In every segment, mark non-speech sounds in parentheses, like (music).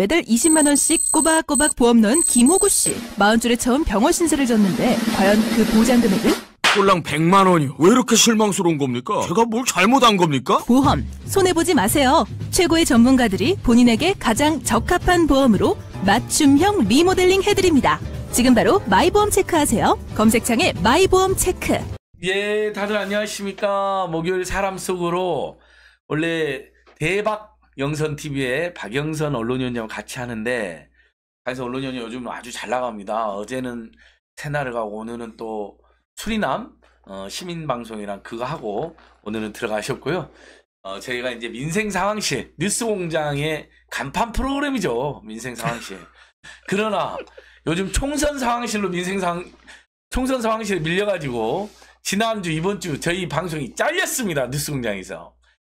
매달 20만 원씩 꼬박꼬박 보험 넣은 김호구 씨. 4 0 줄에 처음 병원 신세를 졌는데 과연 그 보장 금액은? 꼴랑 100만 원이요. 왜 이렇게 실망스러운 겁니까? 제가 뭘 잘못한 겁니까? 보험 손해 보지 마세요. 최고의 전문가들이 본인에게 가장 적합한 보험으로 맞춤형 리모델링 해드립니다. 지금 바로 마이보험 체크하세요. 검색창에 마이보험 체크. 예, 다들 안녕하십니까. 목요일 사람 속으로 원래 대박 영선 TV에 박영선 언론위원장 같이 하는데 그래서 언론위원이 요즘 아주 잘 나갑니다. 어제는 테나을 가고 오늘은 또 수리남 어, 시민방송이랑 그거 하고 오늘은 들어가셨고요. 어, 저희가 이제 민생상황실 뉴스공장의 간판 프로그램이죠. 민생상황실. 그러나 요즘 총선 상황실로 민생상 총선 상황실에 밀려가지고 지난주 이번 주 저희 방송이 잘렸습니다 뉴스공장에서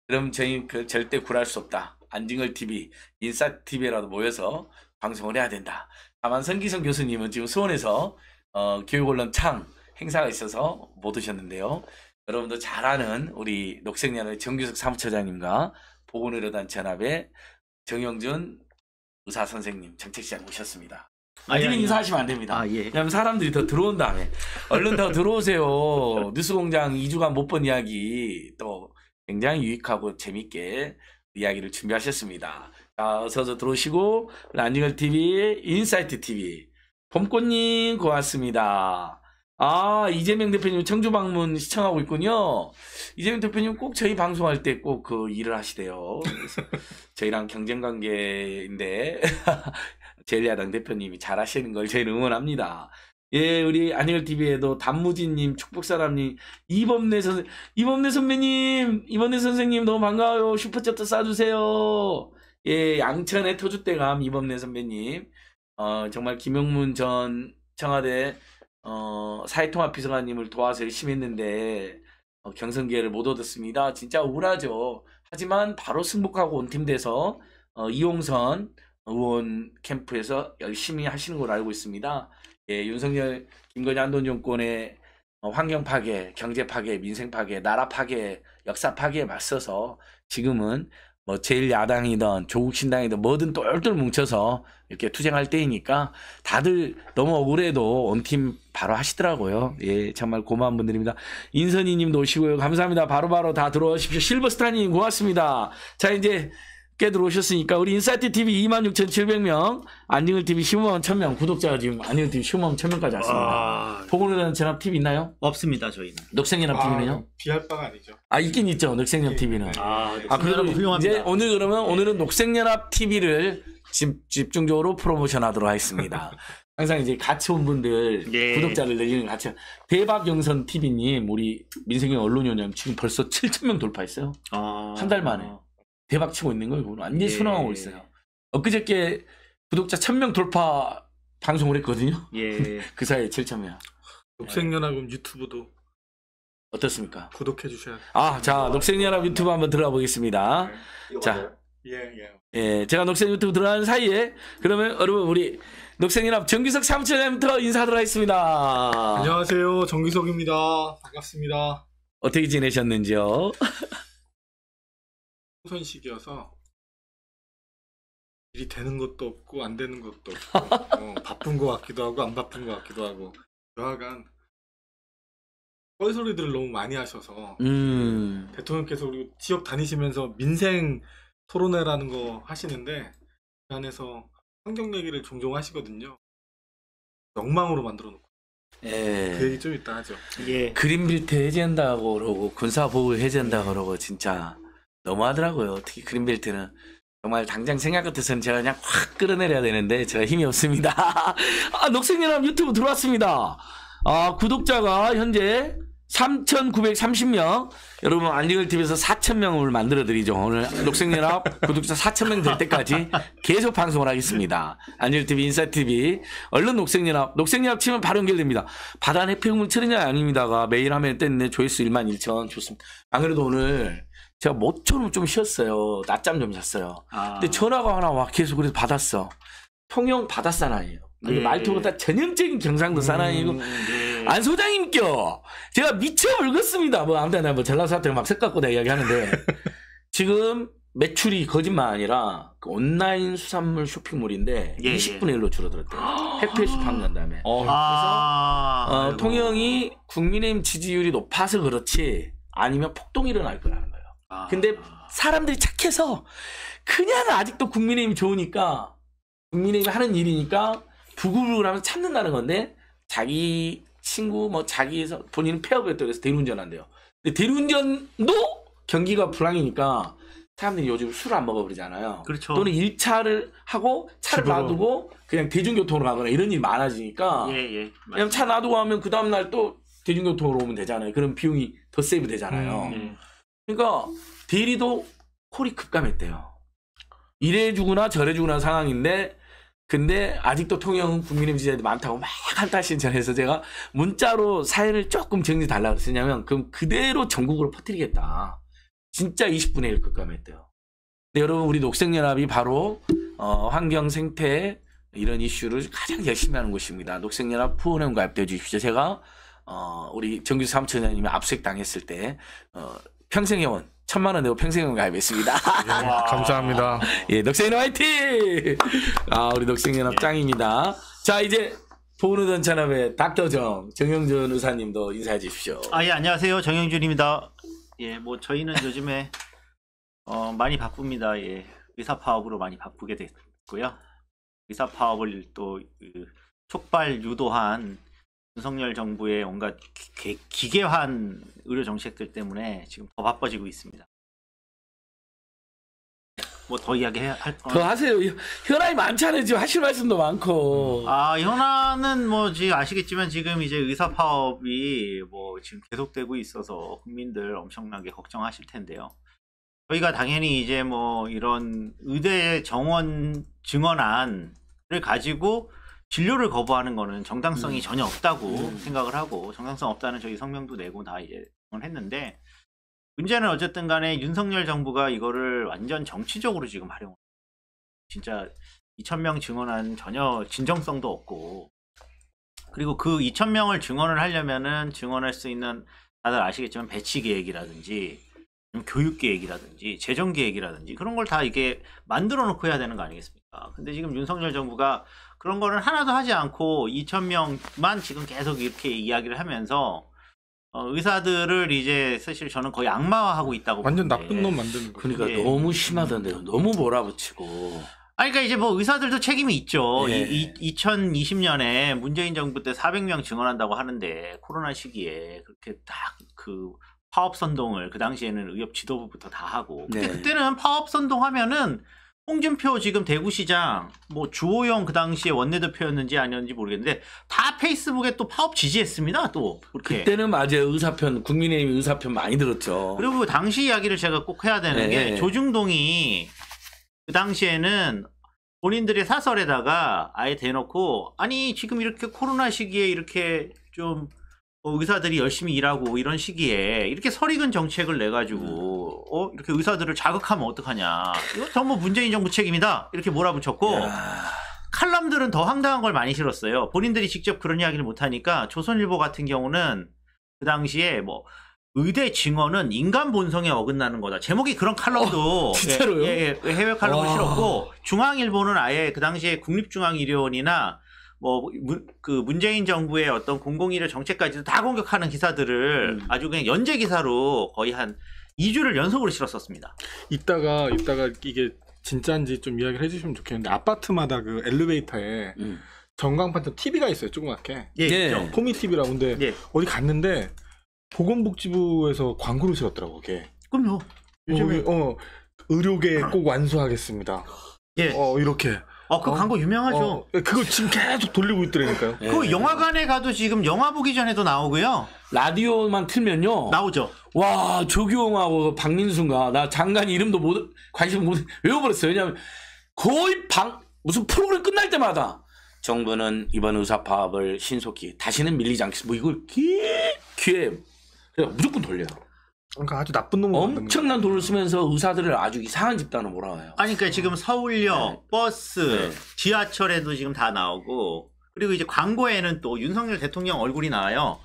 그럼 저희 그 절대 굴할 수 없다 안징을 TV, 인싸 TV라도 모여서 방송을 해야 된다. 다만 성기성 교수님은 지금 수원에서 어, 교육언론 창 행사가 있어서 못 오셨는데요. 여러분도 잘 아는 우리 녹색연의 정규석 사무처장님과 보건의료단 전합의 정영준 의사 선생님 정책시장 오셨습니다 아니면 예, 예. 인사하시면 안 됩니다. 아, 예. 왜냐면 사람들이 더 들어온 다음에 얼른 더 들어오세요. (laughs) 뉴스공장 2주간 못 본 이야기 또 굉장히 유익하고 재밌게 이야기를 준비하셨습니다. 자, 어서 들어오시고 란닝을 TV, 인사이트 TV, 봄꽃님 고맙습니다. 아 이재명 대표님 청주 방문 시청하고 있군요. 이재명 대표님 꼭 저희 방송할 때 꼭 그 일을 하시대요. (laughs) 저희랑 경쟁 관계인데 (laughs) 제일야당 대표님이 잘하시는 걸 저희는 응원합니다. 예, 우리 안희열 TV에도 단무지님, 축복사람님, 이범래 선생, 이범래 선배님, 이범래 선생님 너무 반가워요. 슈퍼챗도 쏴주세요. 예, 양천의 토주대감 이범래 선배님, 어, 정말 김영문 전 청와대 어, 사회통합 비서관님을 도와서 열심히 했는데 어, 경선 기회를 못 얻었습니다. 진짜 우울하죠. 하지만 바로 승복하고 온 팀돼서 어, 이용선 의원 캠프에서 열심히 하시는 걸 알고 있습니다. 예, 윤석열, 김건희 안동 정권의 어, 환경 파괴, 경제 파괴, 민생 파괴, 나라 파괴, 역사 파괴에 맞서서 지금은 뭐 제일 야당이든 조국 신당이든 뭐든 똘똘 뭉쳐서 이렇게 투쟁할 때이니까 다들 너무 억울해도 원팀 바로 하시더라고요. 예, 정말 고마운 분들입니다. 인선이님도 오시고요. 감사합니다. 바로바로 바로 다 들어오십시오. 실버스타님 고맙습니다. 자, 이제 꽤 들어오셨으니까 우리 인사이트 TV 26,700명, 안녕을 TV 1 5 1,000명 구독자가 지금 안녕을 TV 1 5 1,000명까지 왔습니다. 아. 보건의료는 전납 TV 있나요? 없습니다 저희는. 녹색연합 TV는요? 아, 비할 바가 아니죠. 아 있긴 있죠 녹색연합 TV는. 네. 아, 아 그럼 훌륭합니다. 이제 오늘 그러면 네. 오늘은 녹색연합 TV를 집, 중적으로 프로모션하도록 하겠습니다. (laughs) 항상 이제 같이 온 분들 예. 구독자를 내리는 같이 대박 영선 TV님 우리 민생의 언론위원님 지금 벌써 7천 명 돌파했어요. 아... 한 달 만에. 대박치고 있는 걸 완전히 예. 순항하고 있어요. 엊그저께 구독자 1000명 돌파 방송을 했거든요. 예. (laughs) 그 사이에 7참이야. 녹색연합은 유튜브도 어떻습니까? 구독해 주셔야. 아, 자, 녹색연합 유튜브 한번 들어가 보겠습니다. 네. 자. 예, 예. 예, 제가 녹색 유튜브 들어가는 사이에 그러면 여러분 우리 녹색연합 정기석 사무처장부터 인사드리겠습니다. 안녕하세요. 정기석입니다. 반갑습니다. 어떻게 지내셨는지요? (laughs) 선식이어서 일이 되는 것도 없고 안 되는 것도 없고 어, 바쁜 것 같기도 하고 안 바쁜 것 같기도 하고 여하간 뻘소리들을 너무 많이 하셔서 음. 대통령께서 우리 지역 다니시면서 민생 토론회라는 거 하시는데 그 안에서 환경 얘기를 종종 하시거든요. 엉망으로 만들어 놓고 예. 그 얘기 좀 이따 하죠. 예. 그린빌트 해제한다고 그러고 군사보호 해제한다고 그러고 진짜 너무하더라고요. 특히 그린벨트는. 정말 당장 생각 같아서는 제가 그냥 확 끌어내려야 되는데 제가 힘이 없습니다. (laughs) 아, 녹색연합 유튜브 들어왔습니다. 아, 구독자가 현재 3,930명. 여러분, 안리걸 TV에서 4,000명을 만들어드리죠. 오늘 녹색연합 구독자 4,000명 될 때까지 계속 방송을 하겠습니다. 안리걸 TV, 인사TV. 얼른 녹색연합. 녹색연합 치면 바로 연결됩니다. 바다 해피용을 치느냐, 아닙니다가 매일 하면 뜬데 조회수 1만 1천. 좋습니다. 안 그래도 오늘 제가 모처럼 좀 쉬었어요. 낮잠 좀 잤어요. 아. 근데 전화가 하나 와 계속 그래서 받았어. 통영 바다 사나이에요. 네. 말투가 다 전형적인 경상도 사나이고 음, 네. 안소장님께 제가 미쳐 울었습니다뭐 아무튼 뭐 전라 사투리 막색갖고내 이야기하는데 (laughs) 지금 매출이 거짓말 아니라 그 온라인 수산물 쇼핑몰인데 예, 20분의 예. 1로 줄어들었대요. 해피에서 (gasps) 방난 다음에. 어, 그래서 아, 어, 통영이 국민의힘 지지율이 높아서 그렇지 아니면 폭동이 일어날 거라는 아. 근데 사람들이 착해서 그냥 아직도 국민의힘 이 좋으니까 국민의힘 하는 일이니까 부글부글 하면서 참는다는 건데 자기 친구 뭐 자기 에서 본인은 폐업했다고 해서 대리운전 한대요. 근데 대리운전도 경기가 불황이니까 사람들이 요즘 술을 안 먹어버리잖아요. 그렇죠. 또는 일차를 하고 차를 집으로. 놔두고 그냥 대중교통으로 가거나 이런 일이 많아지니까 예, 예, 그냥 차 놔두고 하면 그 다음날 또 대중교통으로 오면 되잖아요. 그런 비용이 더 세이브 되잖아요. 음, 예. 그러니까 대리도 콜이 급감했대요. 이래주거나 저래주거나 상황인데 근데 아직도 통영 은 국민의 지지자들이 많다고 막 한타 신전해서 제가 문자로 사연을 조금 정리 달라고 했었냐면 그럼 그대로 전국으로 퍼뜨리겠다. 진짜 20분의 1 급감했대요. 근데 여러분 우리 녹색연합이 바로 어, 환경 생태 이런 이슈를 가장 열심히 하는 곳입니다. 녹색연합 푸원에 가입되어 주십시오. 제가 어, 우리 정규수 삼촌장님이 압수색 당했을 때 어, 평생회원 천만 원 내고 평생회원 가입했습니다. 예, 감사합니다. (laughs) 예, 넉생이나 화이팅! 아, 우리 넉생연합 예. 짱입니다. 자, 이제 보우르던 차남의 닥터정 정영준 의사님도 인사해 주십시오. 아, 예, 안녕하세요. 정영준입니다. 예, 뭐 저희는 요즘에 어, 많이 바쁩니다. 예. 의사 파업으로 많이 바쁘게 됐고요. 의사 파업을 또 그, 촉발 유도한 윤석열 정부의 뭔가 기, 기계화한 의료 정책들 때문에 지금 더 바빠지고 있습니다. 뭐 더 이야기할 거. 더 하세요. 현아이 많잖아요. 지금 하실 말씀도 많고. 아현아는뭐 지금 아시겠지만 지금 이제 의사 파업이 뭐 지금 계속되고 있어서 국민들 엄청나게 걱정하실 텐데요. 저희가 당연히 이제 뭐 이런 의대 정원 증언안을 가지고 진료를 거부하는 거는 정당성이 음. 전혀 없다고 음. 생각을 하고 정당성 없다는 저희 성명도 내고 다 이제 했는데 문제는 어쨌든 간에 윤석열 정부가 이거를 완전 정치적으로 지금 활용 진짜 2천명 증언한 전혀 진정성도 없고 그리고 그2천명을 증언을 하려면은 증언할 수 있는 다들 아시겠지만 배치 계획이라든지 교육 계획이라든지 재정 계획이라든지 그런 걸 다 이게 만들어 놓고 해야 되는 거 아니겠습니까? 근데 지금 윤석열 정부가 그런 거는 하나도 하지 않고 2,000명만 지금 계속 이렇게 이야기를 하면서 어, 의사들을 이제 사실 저는 거의 악마화하고 있다고 완전 보는데. 나쁜 놈 만드는 거 그러니까 예. 너무 심하던데요. 너무 몰아붙이고. 아, 그러니까 이제 뭐 의사들도 책임이 있죠. 예. 이, 이, 2020년에 문재인 정부 때 400명 증언한다고 하는데 코로나 시기에 그렇게 딱 그 파업 선동을 그 당시에는 의협 지도부부터 다 하고. 근데 네. 그때는 파업 선동하면은 홍준표 지금 대구시장 뭐 주호영 그 당시에 원내대표였는지 아니었는지 모르겠는데 다 페이스북에 또 파업 지지했습니다 또 그렇게. 그때는 맞아요 의사편 국민의힘 의사편 많이 들었죠 그리고 그 당시 이야기를 제가 꼭 해야 되는 네. 게 조중동이 그 당시에는 본인들의 사설에다가 아예 대놓고 아니 지금 이렇게 코로나 시기에 이렇게 좀 어, 의사들이 열심히 일하고 이런 시기에 이렇게 설익은 정책을 내가지고 음. 어? 이렇게 의사들을 자극하면 어떡하냐 이거 전부 문재인 정부 책임이다 이렇게 몰아붙였고 칼럼들은 더 황당한 걸 많이 실었어요 본인들이 직접 그런 이야기를 못하니까 조선일보 같은 경우는 그 당시에 뭐 의대 증언은 인간 본성에 어긋나는 거다. 제목이 그런 칼럼도 어, (laughs) 예, 예, 예, 해외 칼럼을 실었고 중앙일보는 아예 그 당시에 국립중앙의료원이나 뭐그 문재인 정부의 어떤 공공의료 정책까지도 다 공격하는 기사들을 음. 아주 그냥 연재 기사로 거의 한 2주를 연속으로 실었었습니다. 이따가 이따가 이게 진짜인지 좀 이야기를 해주시면 좋겠는데 아파트마다 그 엘리베이터에 음. 전광판처럼 TV가 있어요 조그맣게 예, 예. 포미 TV라고 근데 예. 어디 갔는데 보건복지부에서 광고를 실었더라고 그게 그럼요 요즘에 어, 어 의료계 꼭 완수하겠습니다 예. 어 이렇게 아, 그 어? 광고 유명하죠. 어, 예, 그걸 지금 계속 돌리고 있더라니까요. 그 예. 영화관에 가도 지금 영화 보기 전에도 나오고요. 라디오만 틀면요. 나오죠. 와 조규홍하고 박민수가 나 장관 이름도 못 관심 못 외워버렸어요. 왜냐면 거의 방 무슨 프로그램 끝날 때마다 정부는 이번 의사 파업을 신속히 다시는 밀리지 않겠습니다. 뭐 이걸 귀 귀에 그냥 무조건 돌려요. 그러니까 아주 나쁜 놈을 엄청난 돈을 쓰면서 의사들을 아주 이상한 집단으로 몰아와요. 아니 그러니까 지금 서울역, 네. 버스, 네. 지하철에도 지금 다 나오고 그리고 이제 광고에는 또 윤석열 대통령 얼굴이 나와요.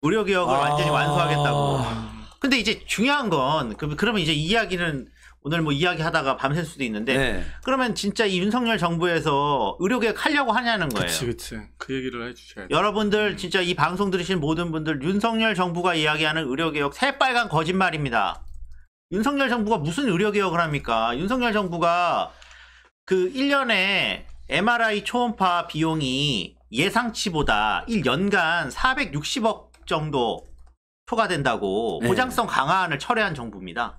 의료 개혁을 아... 완전히 완수하겠다고. 근데 이제 중요한 건 그러면 이제 이야기는 오늘 뭐 이야기하다가 밤샐 수도 있는데 네. 그러면 진짜 이 윤석열 정부에서 의료개혁 하려고 하냐는 거예요. 그치 그치 그 얘기를 해주셔야 돼 여러분들 음. 진짜 이 방송 들으신 모든 분들 윤석열 정부가 이야기하는 의료개혁 새빨간 거짓말입니다. 윤석열 정부가 무슨 의료개혁을 합니까? 윤석열 정부가 그 1년에 MRI 초음파 비용이 예상치보다 1년간 460억 정도 초과된다고 네. 보장성 강화안을 철회한 정부입니다.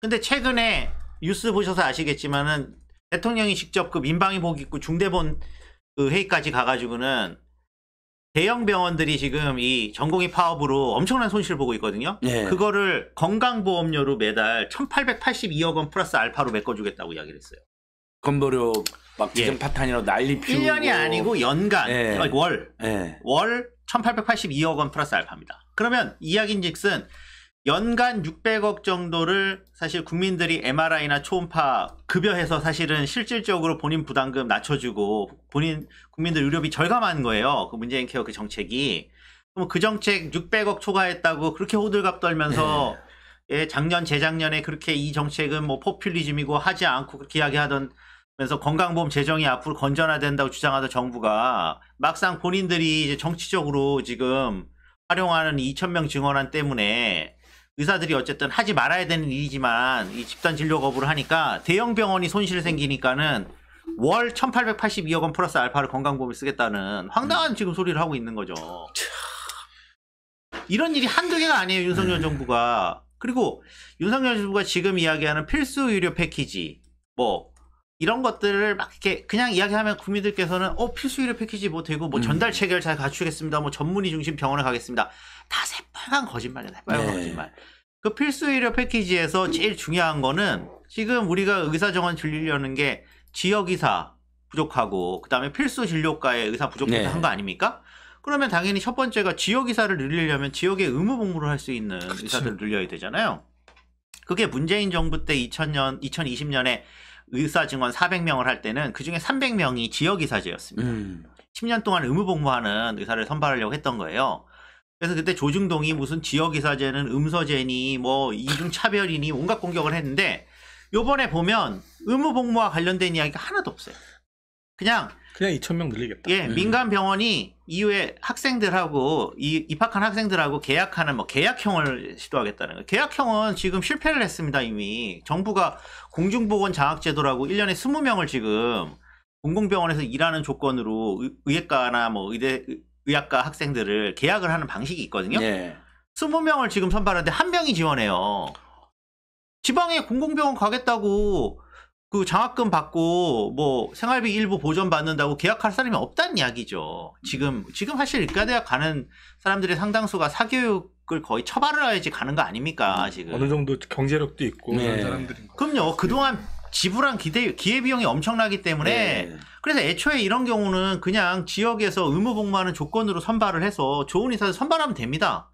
근데 최근에 뉴스 보셔서 아시겠지만은 대통령이 직접 그 민방위복 입고 중대본 그 회의까지 가가지고는 대형 병원들이 지금 이 전공의 파업으로 엄청난 손실을 보고 있거든요. 네. 그거를 건강보험료로 매달 1,882억 원 플러스 알파로 메꿔주겠다고 이야기를 했어요. 건보료 막 예. 지금 예. 파탄이라 난리 피우고 1년이 아니고 연간 예. 월, 예. 월 1,882억 원 플러스 알파입니다. 그러면 이야기인즉슨 연간 600억 정도를 사실 국민들이 MRI나 초음파 급여해서 사실은 실질적으로 본인 부담금 낮춰주고 본인 국민들 의료비 절감한 거예요. 그 문재인 케어 그 정책이. 그럼 그 정책 600억 초과했다고 그렇게 호들갑 떨면서 네. 예, 작년 재작년에 그렇게 이 정책은 뭐 포퓰리즘이고 하지 않고 그렇게 이야기하던 면서 건강보험 재정이 앞으로 건전화된다고 주장하던 정부가 막상 본인들이 이제 정치적으로 지금 활용하는 2천명 증원안 때문에 의사들이 어쨌든 하지 말아야 되는 일이지만 이 집단 진료 거부를 하니까 대형 병원이 손실 생기니까는 월 1882억 원 플러스 알파를 건강보험에 쓰겠다는 황당한 지금 소리를 하고 있는 거죠. 이런 일이 한두 개가 아니에요, 윤석열 네. 정부가. 그리고 윤석열 정부가 지금 이야기하는 필수 의료 패키지, 뭐, 이런 것들을 막 이렇게 그냥 이야기하면 국민들께서는 어 필수 의료 패키지 뭐 되고 뭐 음. 전달 체계를 잘 갖추겠습니다 뭐 전문의 중심 병원에 가겠습니다 다 새빨간 거짓말이야, 새빨간 네. 거짓말. 그 필수 의료 패키지에서 제일 중요한 거는 지금 우리가 의사 정원 줄리려는게 지역 의사 부족하고 그다음에 필수 진료과에 의사 부족해서 네. 한거 아닙니까? 그러면 당연히 첫 번째가 지역 의사를 늘리려면 지역에 의무 복무를 할 수 있는 그치. 그렇죠. 의사들을 늘려야 되잖아요. 그게 문재인 정부 때 2000년 2020년에 의사 증원 400명을 할 때는 그중에 300명이 지역 의사제였습니다. 음. 10년 동안 의무 복무하는 의사를 선발하려고 했던 거예요. 그래서 그때 조중동이 무슨 지역이사제는 음서제니 뭐 이중차별이니 온갖 공격을 했는데 요번에 보면 의무복무와 관련된 이야기가 하나도 없어요. 그냥 그냥 2천 명 늘리겠다. 예, 음. 민간 병원이 이후에 학생들하고 이, 입학한 학생들하고 계약하는 뭐 계약형을 시도하겠다는 거예요. 계약형은 지금 실패를 했습니다 이미 정부가 공중보건 장학제도라고 1년에 20명을 지금 공공병원에서 일하는 조건으로 의, 의예과나 뭐 의대 의학과 학생들을 계약을 하는 방식이 있거든요. 네. 20명을 지금 선발하는데 한 명이 지원해요. 지방에 공공병원 가겠다고 그 장학금 받고 뭐 생활비 일부 보전 받는다고 계약할 사람이 없다는 이야기죠. 지금 지금 사실 의과대학 가는 사람들의 상당수가 사교육을 거의 처벌을 해야지 가는 거 아닙니까 지금 어느 정도 경제력도 있고 네. 그런 사람들인 거 그럼요. 그동안 지불한 기대, 기회비용이 엄청나기 때문에 네. 그래서 애초에 이런 경우는 그냥 지역에서 의무복무하는 조건으로 선발을 해서 좋은 인사를 선발하면 됩니다.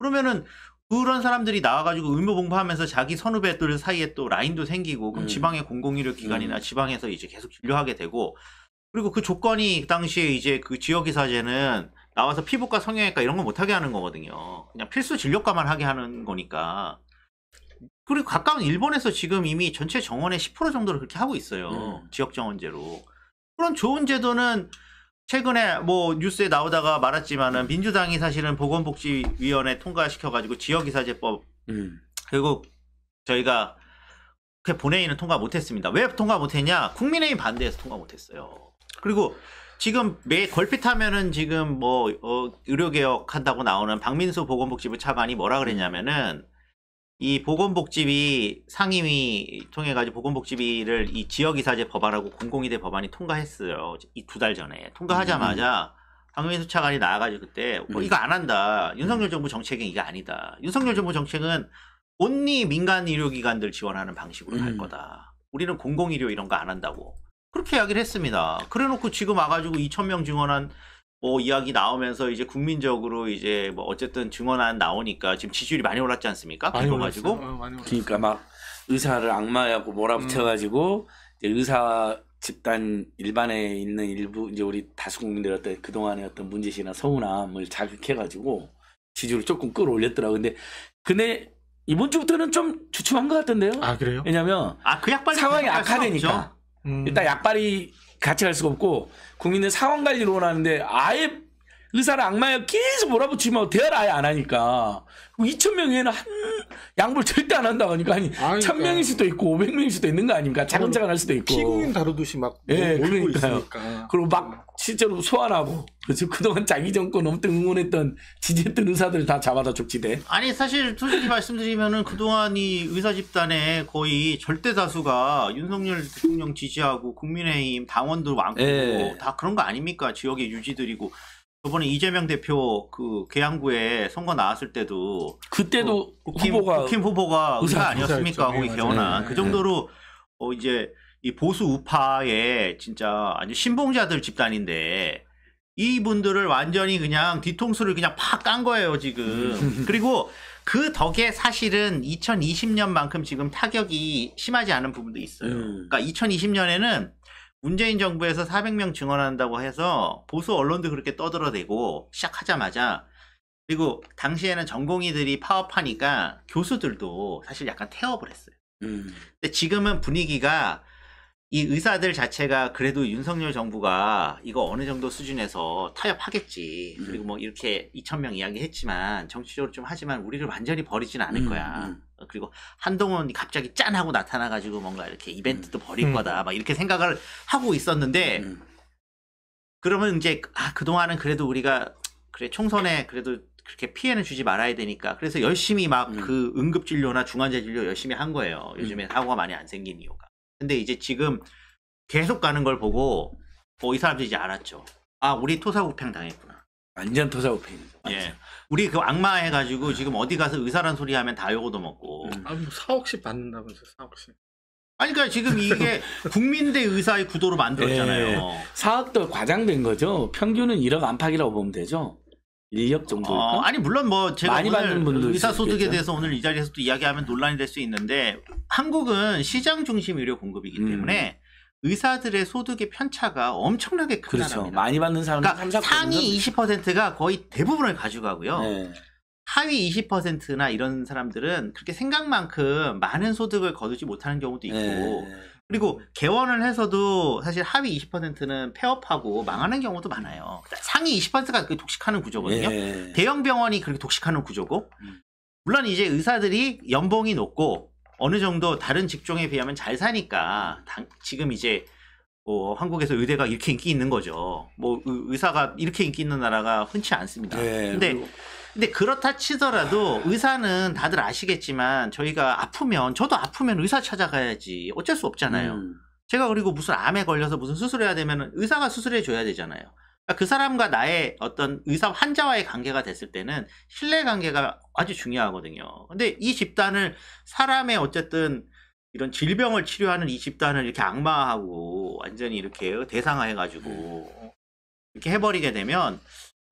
그러면은 그런 사람들이 나와가지고 의무봉부하면서 자기 선후배들 사이에 또 라인도 생기고 그럼 음. 지방의 공공의료 기관이나 음. 지방에서 이제 계속 진료하게 되고 그리고 그 조건이 당시에 이제 그지역이사제는 나와서 피부과 성형외과 이런 거 못하게 하는 거거든요. 그냥 필수 진료과만 하게 하는 거니까 그리고 가까운 일본에서 지금 이미 전체 정원의 10% 정도를 그렇게 하고 있어요. 음. 지역 정원제로. 그런 좋은 제도는 최근에 뭐 뉴스에 나오다가 말았지만은 민주당이 사실은 보건복지위원회 통과시켜가지고 지역이사제법 음. 그리고 저희가 그 본회의는 통과 못했습니다. 왜 통과 못했냐? 국민의힘 반대해서 통과 못했어요. 그리고 지금 매 걸핏하면은 지금 뭐 어, 의료개혁 한다고 나오는 박민수 보건복지부 차관이 뭐라 그랬냐면은 이 보건복지위 상임위 통해 가지고 보건복지위를 이 지역이사제 법안하고 공공이대 법안이 통과했어요. 이 두 달 전에 통과하자마자 음. 박민수 차관이 나와가지고 그때 어, 음. 이거 안 한다. 윤석열 정부 정책은 이게 아니다. 윤석열 정부 정책은 온리 민간 의료기관들 지원하는 방식으로 갈 음. 거다. 우리는 공공의료 이런 거 안 한다고 그렇게 이야기를 했습니다. 그래놓고 지금 와가지고 2천 명 증원한 뭐 이야기 나오면서 이제 국민적으로 이제 뭐 어쨌든 증언안 나오니까 지금 지지율이 많이 올랐지 않습니까? 많이 그거 가지고. 어 많이 그러니까 막 의사를 악마라고 몰아붙여가지고 이 의사 집단 일반에 있는 일부 이제 우리 다수 국민들의 어떤 그동안의 어떤 문제시나 서운함을 자극해가지고 지지율을 조금 끌어올렸더라고. 근데 근데 이번 주부터는 좀 주춤한 것 같던데요. 아 그래요? 왜냐면 아 그 약발 상황이 악화되니까 음. 일단 약발이 같이 갈 수가 없고 국민의 상황 관리를 원하는데 아예 의사를 악마야 계속 몰아붙이면 대화를 아예 안 하니까 2,000명 이에는한 양보를 절대 안 한다고 하니까 아니 그러니까. 1,000명일 수도 있고 500명일 수도 있는 거 아닙니까? 차근차근 할 수도 있고 피고인 다루듯이 막 예, 뭐 그러니까요. 있으니까. 그리고 막 실제로 소환하고 그래서 그동안 자기 정권 엄청 응원했던 지지했던 의사들 을다 잡아다 족치대 아니 사실 솔직히 말씀드리면은 그동안 이 의사 집단의 거의 절대 다수가 윤석열 대통령 지지하고 국민의힘 당원들 많고 예. 다 그런 거 아닙니까? 지역의 유지들이고 저번에 이재명 대표 그 계양구에 선거 나왔을 때도 그때도 어, 국힘, 후보가 국힘 후보가 의사 아니었습니까? 그렇죠. 거기 개원한 네. 그 정도로 어 이제 이 보수 우파의 진짜 아주 신봉자들 집단인데 이분들을 완전히 그냥 뒤통수를 그냥 팍 깐 거예요 지금 음. 그리고 그 덕에 사실은 2020년만큼 지금 타격이 심하지 않은 부분도 있어요. 음. 그러니까 2020년에는 문재인 정부에서 400명 증언한다고 해서 보수 언론도 그렇게 떠들어대고 시작하자마자 그리고 당시에는 전공의들이 파업하니까 교수들도 사실 약간 태업을 했어요. 음. 근데 지금은 분위기가 이 의사들 자체가 그래도 윤석열 정부가 이거 어느 정도 수준에서 타협하겠지. 음. 그리고 뭐 이렇게 2천명 이야기 했지만 정치적으로 좀 하지만 우리를 완전히 버리진 않을 음, 거야. 음. 음. 어, 그리고 한동훈이 갑자기 짠 하고 나타나가지고 뭔가 이렇게 이벤트도 음. 벌일 음. 거다 막 이렇게 생각을 하고 있었는데 음. 그러면 이제 아 그동안은 그래도 우리가 그래 총선에 그래도 그렇게 피해는 주지 말아야 되니까 그래서 열심히 막그 음. 그 응급진료나 중환자진료 열심히 한 거예요 요즘에 음. 사고가 많이 안 생긴 이유가 근데 이제 지금 계속 가는 걸 보고 뭐이 사람들이 이제 알았죠 아 우리 토사구팽 당했구나 완전 토사구팽이죠. 예. 우리 그 악마 해가지고 지금 어디 가서 의사란 소리 하면 다 요거도 먹고. 음. 아뭐 4억씩 받는다면서 고 4억씩. 아니 그러니까 지금 이게 (laughs) 국민대 의사의 구도로 만들었잖아요. 4억도 예. 과장된 거죠. 평균은 1억 안팎이라고 보면 되죠. 인력 정도. 어, 아니 물론 뭐 제가 많이 받는 분들 의사 소득에 대해서 오늘 이 자리에서 또 이야기하면 논란이 될 수 있는데 한국은 시장 중심 의료 공급이기 음. 때문에 의사들의 소득의 편차가 엄청나게 큰 그렇죠. 나니다 많이 받는 사람들 그러니까 상위 20%가 그렇죠. 거의 대부분을 가져가고요. 네. 하위 20%나 이런 사람들은 그렇게 생각만큼 많은 소득을 거두지 못하는 경우도 있고 네. 그리고 개원을 해서도 사실 하위 20%는 폐업하고 망하는 경우도 많아요. 그러니까 상위 20%가 그 독식하는 구조거든요. 네. 대형 병원이 그렇게 독식하는 구조고 음. 물론 이제 의사들이 연봉이 높고 어느 정도 다른 직종에 비하면 잘 사니까 당, 지금 이제 뭐 한국에서 의대가 이렇게 인기 있는 거죠. 뭐 의사가 이렇게 인기 있는 나라가 흔치 않습니다. 네, 근데 그리고... 근데 그렇다 치더라도 의사는 다들 아시겠지만 저희가 아프면 저도 아프면 의사 찾아가야지 어쩔 수 없잖아요. 음. 제가 그리고 무슨 암에 걸려서 무슨 수술해야 되면 의사가 수술해 줘야 되잖아요. 그러니까 그 사람과 나의 어떤 의사 환자와의 관계가 됐을 때는 신뢰 관계가 아주 중요하거든요. 근데 이 집단을 사람의 어쨌든 이런 질병을 치료하는 이 집단을 이렇게 악마하고 완전히 이렇게 대상화해가지고 음. 이렇게 해버리게 되면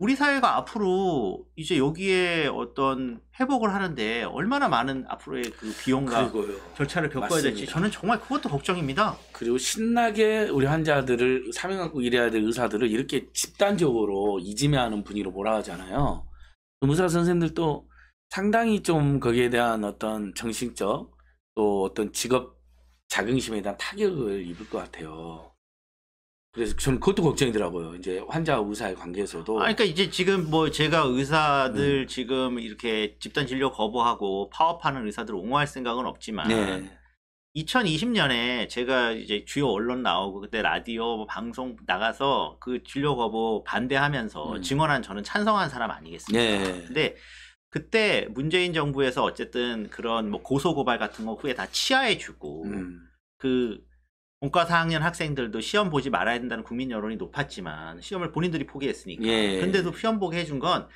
우리 사회가 앞으로 이제 여기에 어떤 회복을 하는데 얼마나 많은 앞으로의 그 비용과 그리고요. 절차를 겪어야 맞습니다. 될지 저는 정말 그것도 걱정입니다. 그리고 신나게 우리 환자들을 사명 갖고 일해야 될 의사들을 이렇게 집단적으로 이지매하는 분위기로 몰아가잖아요. 의사 선생님들도 상당히 좀 거기에 대한 어떤 정신적 또 어떤 직업 자긍심에 대한 타격을 입을 것 같아요. 그래서 저는 그것도 걱정이더라고요. 이제 환자 의사의 관계에서도. 아, 그러니까 이제 지금 뭐 제가 의사들 음. 지금 이렇게 집단 진료 거부하고 파업하는 의사들 옹호할 생각은 없지만 네. 2020년에 제가 이제 주요 언론 나오고 그때 라디오 방송 나가서 그 진료 거부 반대하면서 음. 증언한 저는 찬성한 사람 아니겠습니까? 네. 근데 그때 문재인 정부에서 어쨌든 그런 뭐 고소 고발 같은 거 후에 다 치하해 주고 음. 그 본과 4학년 학생들도 시험 보지 말아야 된다는 국민 여론이 높았지만 시험을 본인들이 포기했으니까. 예. 근데도 시험 보게 해준 건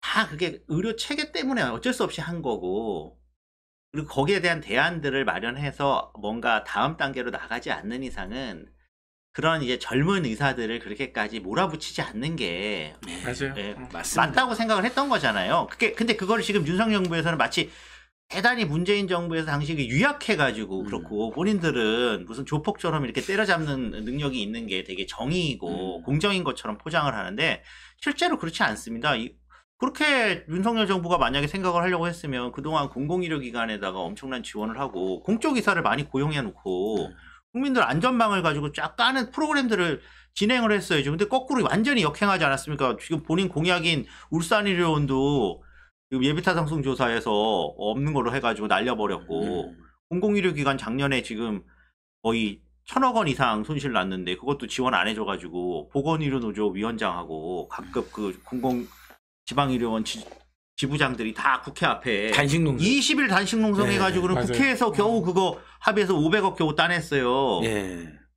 다 그게 의료 체계 때문에 어쩔 수 없이 한 거고 그리고 거기에 대한 대안들을 마련해서 뭔가 다음 단계로 나가지 않는 이상은 그런 이제 젊은 의사들을 그렇게까지 몰아붙이지 않는 게 네. 맞아요. 예, 음. 맞습니다. 맞다고 생각을 했던 거잖아요. 그게 근데 그걸 지금 윤석열 정부에서는 마치 대단히 문재인 정부에서 당시에 유약해가지고 음. 그렇고 본인들은 무슨 조폭처럼 이렇게 때려잡는 능력이 있는 게 되게 정의이고 음. 공정인 것처럼 포장을 하는데 실제로 그렇지 않습니다. 이, 그렇게 윤석열 정부가 만약에 생각을 하려고 했으면 그동안 공공의료기관에다가 엄청난 지원을 하고 공적이사를 많이 고용해놓고 음. 국민들 안전망을 가지고 쫙 까는 프로그램들을 진행을 했어야죠. 근데 거꾸로 완전히 역행하지 않았습니까? 지금 본인 공약인 울산의료원도 지금 예비타 상승 조사에서 없는 걸로 해가지고 날려버렸고 음. 공의료기관 작년에 지금 거의 천억 원 이상 손실 났는데 그것도 지원 안 해줘가지고 보건의료 노조 위원장하고 각급 그 공공 지방의료원 지, 지부장들이 다 국회 앞에 단식 농성 20일 단식 농성 네, 해가지고는 네. 국회에서 겨우 그거 합의해서 500억 겨우 따냈어요. 네.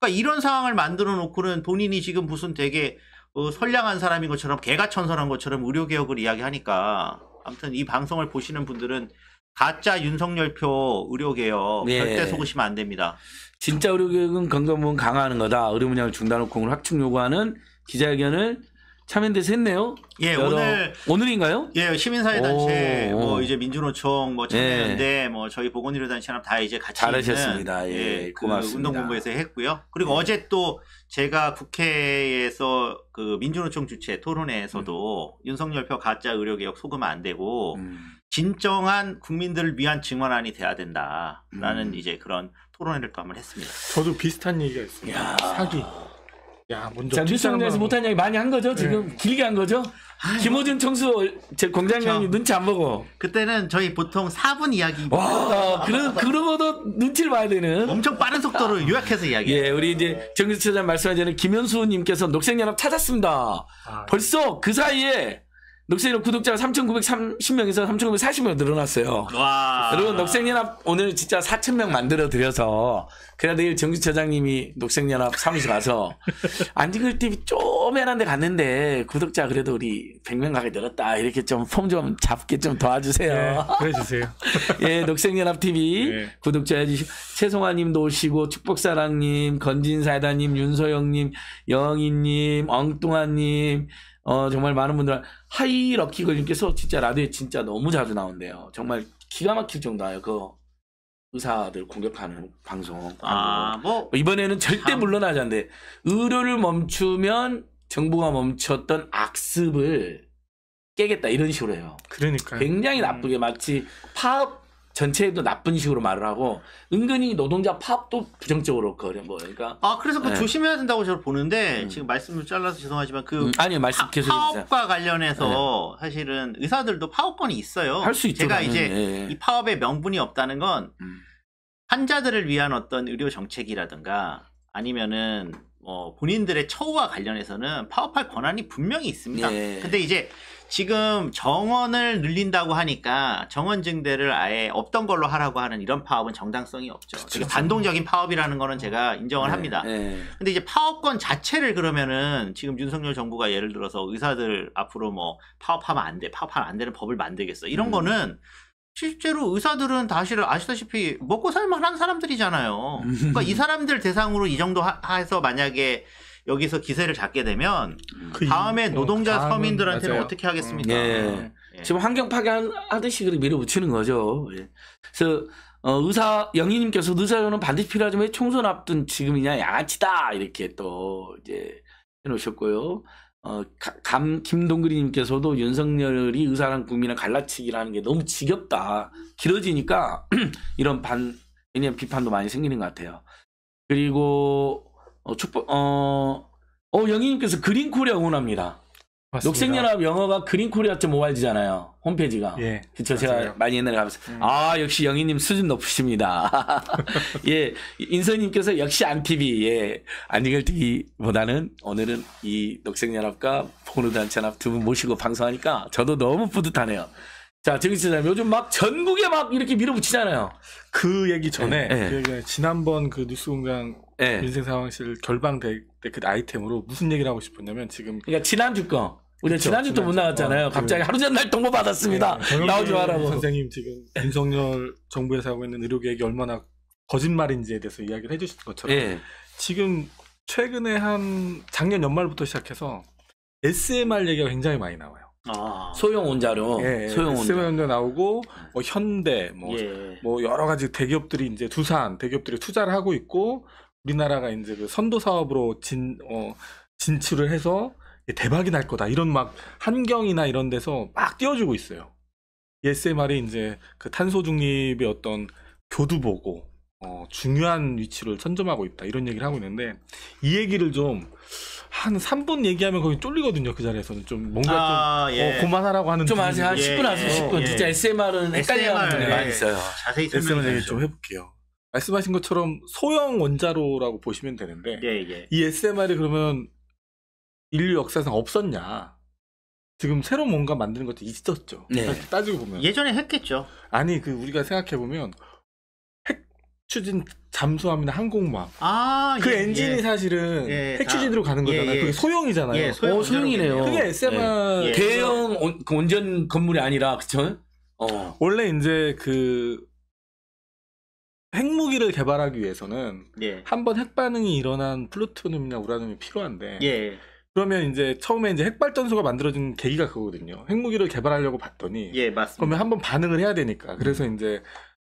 그러니까 이런 상황을 만들어 놓고는 본인이 지금 무슨 되게 어, 선량한 사람인 것처럼 개가 천선한 것처럼 의료 개혁을 이야기하니까 아무튼 이 방송을 보시는 분들은 가짜 윤석열 표 의료개혁 예. 절대 속으시면 안 됩니다. 진짜 의료개혁은 건강보험 강화하는 거다. 의료문양을 중단하고 공을 확충 요구하는 기자회견을 참여연데서 했네요. 예, 여러... 오늘 오늘인가요? 예, 시민사회단체, 뭐 이제 민주노총, 뭐 예. 참여연대, 예. 뭐 저희 보건의료단체랑 다 이제 같이 잘하셨습니다. 예, 예, 그 고맙습니다. 그 운동본부에서 했고요. 그리고 예. 어제 또 제가 국회에서 그 민주노총 주최 토론회에서도 음. 윤석열 표 가짜 의료 개혁 속으안 되고 음. 진정한 국민들을 위한 증언안이 돼야 된다라는 음. 이제 그런 토론회를 또 한번 했습니다. 저도 비슷한 얘기가 있습니다. 야. 사기. 야, 먼저 자 뉴스공장에서 못한 이야기 많이 한 거죠? 네. 지금 길게 한 거죠? 아, 뭐. 김호준 청수 제 공장장이 그쵸. 눈치 안 보고 그때는 저희 보통 4분 이야기 와 그런 그러고도 눈치를 봐야 되는 엄청 빠른 속도로 요약해서 이야기해예 우리 이제 정규 차장 말씀하시는 김현수님께서 녹색연합 찾았습니다. 아, 네. 벌써 그 사이에 녹색연합 구독자가 3,930명에서 3,940명 늘어났어요. 와. 여러분 녹색연합 오늘 진짜 4,000명 만들어 드려서 그래 내일 정진 처장님이 녹색연합 사무실 가서 안진글 TV 쪼매난데 갔는데 구독자 그래도 우리 100명 가게 늘었다 이렇게 좀 폼좀 좀 잡게 좀 도와주세요. 네, 그래주세요. (laughs) 예, 녹색연합 TV 네. 구독자 해주시 고 최송아님도 오시고 축복사랑님, 건진사이다님, 윤소영님, 영희님, 엉뚱아님. 어, 정말 많은 분들, 하이럭키걸님께서 진짜 라디오에 진짜 너무 자주 나온대요. 정말 기가 막힐 정도예요. 그 의사들 공격하는 방송. 아, 뭐. 이번에는 절대 참. 물러나지않는데 의료를 멈추면 정부가 멈췄던 악습을 깨겠다 이런 식으로 해요. 그러니까 굉장히 나쁘게 음. 마치 파업 전체에도 나쁜 식으로 말을 하고 은근히 노동자 파업도 부정적으로 거는 거예요. 그러니까 아 그래서 그 네. 조심해야 된다고 저는 보는데 음. 지금 말씀을 잘라서 죄송하지만 그 음, 아니요 말씀 계속 파업과 관련해서 네. 사실은 의사들도 파업권이 있어요. 할 수 있죠. 제가 이제 네. 이 파업에 명분이 없다는 건 음. 환자들을 위한 어떤 의료 정책이라든가 아니면은 어, 본인들의 처우와 관련해서는 파업할 권한이 분명히 있습니다. 예. 근데 이제 지금 정원을 늘린다고 하니까 정원 증대를 아예 없던 걸로 하라고 하는 이런 파업은 정당성이 없죠. 되게 반동적인 파업이라는 거는 제가 인정을 네, 합니다. 네. 근데 이제 파업권 자체를 그러면은 지금 윤석열 정부가 예를 들어서 의사들 앞으로 뭐 파업하면 안 돼, 파업하면 안 되는 법을 만들겠어. 이런 음. 거는 실제로 의사들은 다시를 아시다시피 먹고 살만한 사람들이잖아요. 그러니까 이 음. 사람들 대상으로 이 정도 하, 해서 만약에 여기서 기세를 잡게 되면 음. 그 다음에 이, 노동자 어, 서민들한테는 맞아요. 어떻게 하겠습니까? 음. 예. 예. 지금 환경 파괴하듯이 그렇게 밀어붙이는 거죠. 예. 그래서 어, 의사 영희님께서 의사료는 반드시 필요하지만 총선 앞둔 지금이냐 야아치다 이렇게 또 이제 해놓으셨고요. 어, 감, 김동그리님께서도 윤석열이 의사랑 국민이랑 갈라치기라는 게 너무 지겹다. 길어지니까 (clears throat) 이런 반, 왜냐면 비판도 많이 생기는 것 같아요. 그리고, 어, 축복, 어, 어, 영희님께서 그린코리아 응원합니다. 녹색연합 영어가 그린코리아.org잖아요. 홈페이지가. 예. 그쵸. 제가 많이 옛날에 가면서. 음. 아, 역시 영희님 수준 높으십니다. (laughs) 예. 인서님께서 역시 안티비 예. 안니을 TV보다는 오늘은 이 녹색연합과 폭로단체연합 두분 모시고 방송하니까 저도 너무 뿌듯하네요. 자, 정기선생님 요즘 막 전국에 막 이렇게 밀어붙이잖아요. 그 얘기 전에, 네, 네. 그 지난번 그 뉴스 공장 네. 예. 인생 상황실 결방될 그 아이템으로 무슨 얘기를 하고 싶었냐면 지금. 그러니까 지난주 거. 우리가 지난주또못 나갔잖아요. 어, 네. 갑자기 그... 하루 전날 통보 받았습니다. 네, 나오지 말라고. 선생님 지금 윤석열 정부에서 하고 있는 의료 계획이 얼마나 거짓말인지에 대해서 이야기를 해주신 것처럼 네. 지금 최근에 한 작년 연말부터 시작해서 SMR 얘기가 굉장히 많이 나와요. 아. 소형 온자료 예, 예, 소형 온자료 나오고 뭐 현대, 뭐, 예. 뭐 여러 가지 대기업들이 이제 두산 대기업들이 투자를 하고 있고 우리나라가 이제 그 선도 사업으로 진 어, 진출을 해서 대박이 날 거다 이런 막 한경이나 이런 데서 막 띄워주고 있어요. s m r 이 이제 그 탄소 중립의 어떤 교두보고 어, 중요한 위치를 선점하고 있다 이런 얘기를 하고 있는데 이 얘기를 좀 한 3분 얘기하면 거기 쫄리거든요 그 자리에서는 좀 뭔가 아, 좀 고만하라고 예. 어, 하는 좀 아직 한 10분 하세요 예, 10분 예. 진짜 SMR은 헷갈리는 분이 많이 있어요 자세히 설명 얘기 좀 해볼게요 말씀하신 것처럼 소형 원자로라고 보시면 되는데 예, 예. 이 SMR이 그러면 인류 역사상 없었냐. 지금 새로 뭔가 만드는 것도 있었죠. 네. 따지고 보면. 예전에 했겠죠. 아니 그 우리가 생각해 보면 핵 추진 잠수함이나 항공모함. 아, 그 예, 엔진이 예. 사실은 예, 핵 추진으로 아, 가는 예, 거잖아요. 예. 그게 소형이잖아요. 예, 소형 오, 어, 소형이네요. 그게 예. SMR 예. 대형 온, 그 온전 건물이 아니라 그쵸? 어. 원래 이제 그 핵무기를 개발하기 위해서는 예. 한번 핵 반응이 일어난 플루토늄이나 우라늄이 필요한데 예. 그러면 이제 처음에 이제 핵발전소가 만들어진 계기가 그거거든요. 핵무기를 개발하려고 봤더니 예, 맞습니다. 그러면 한번 반응을 해야 되니까 그래서 이제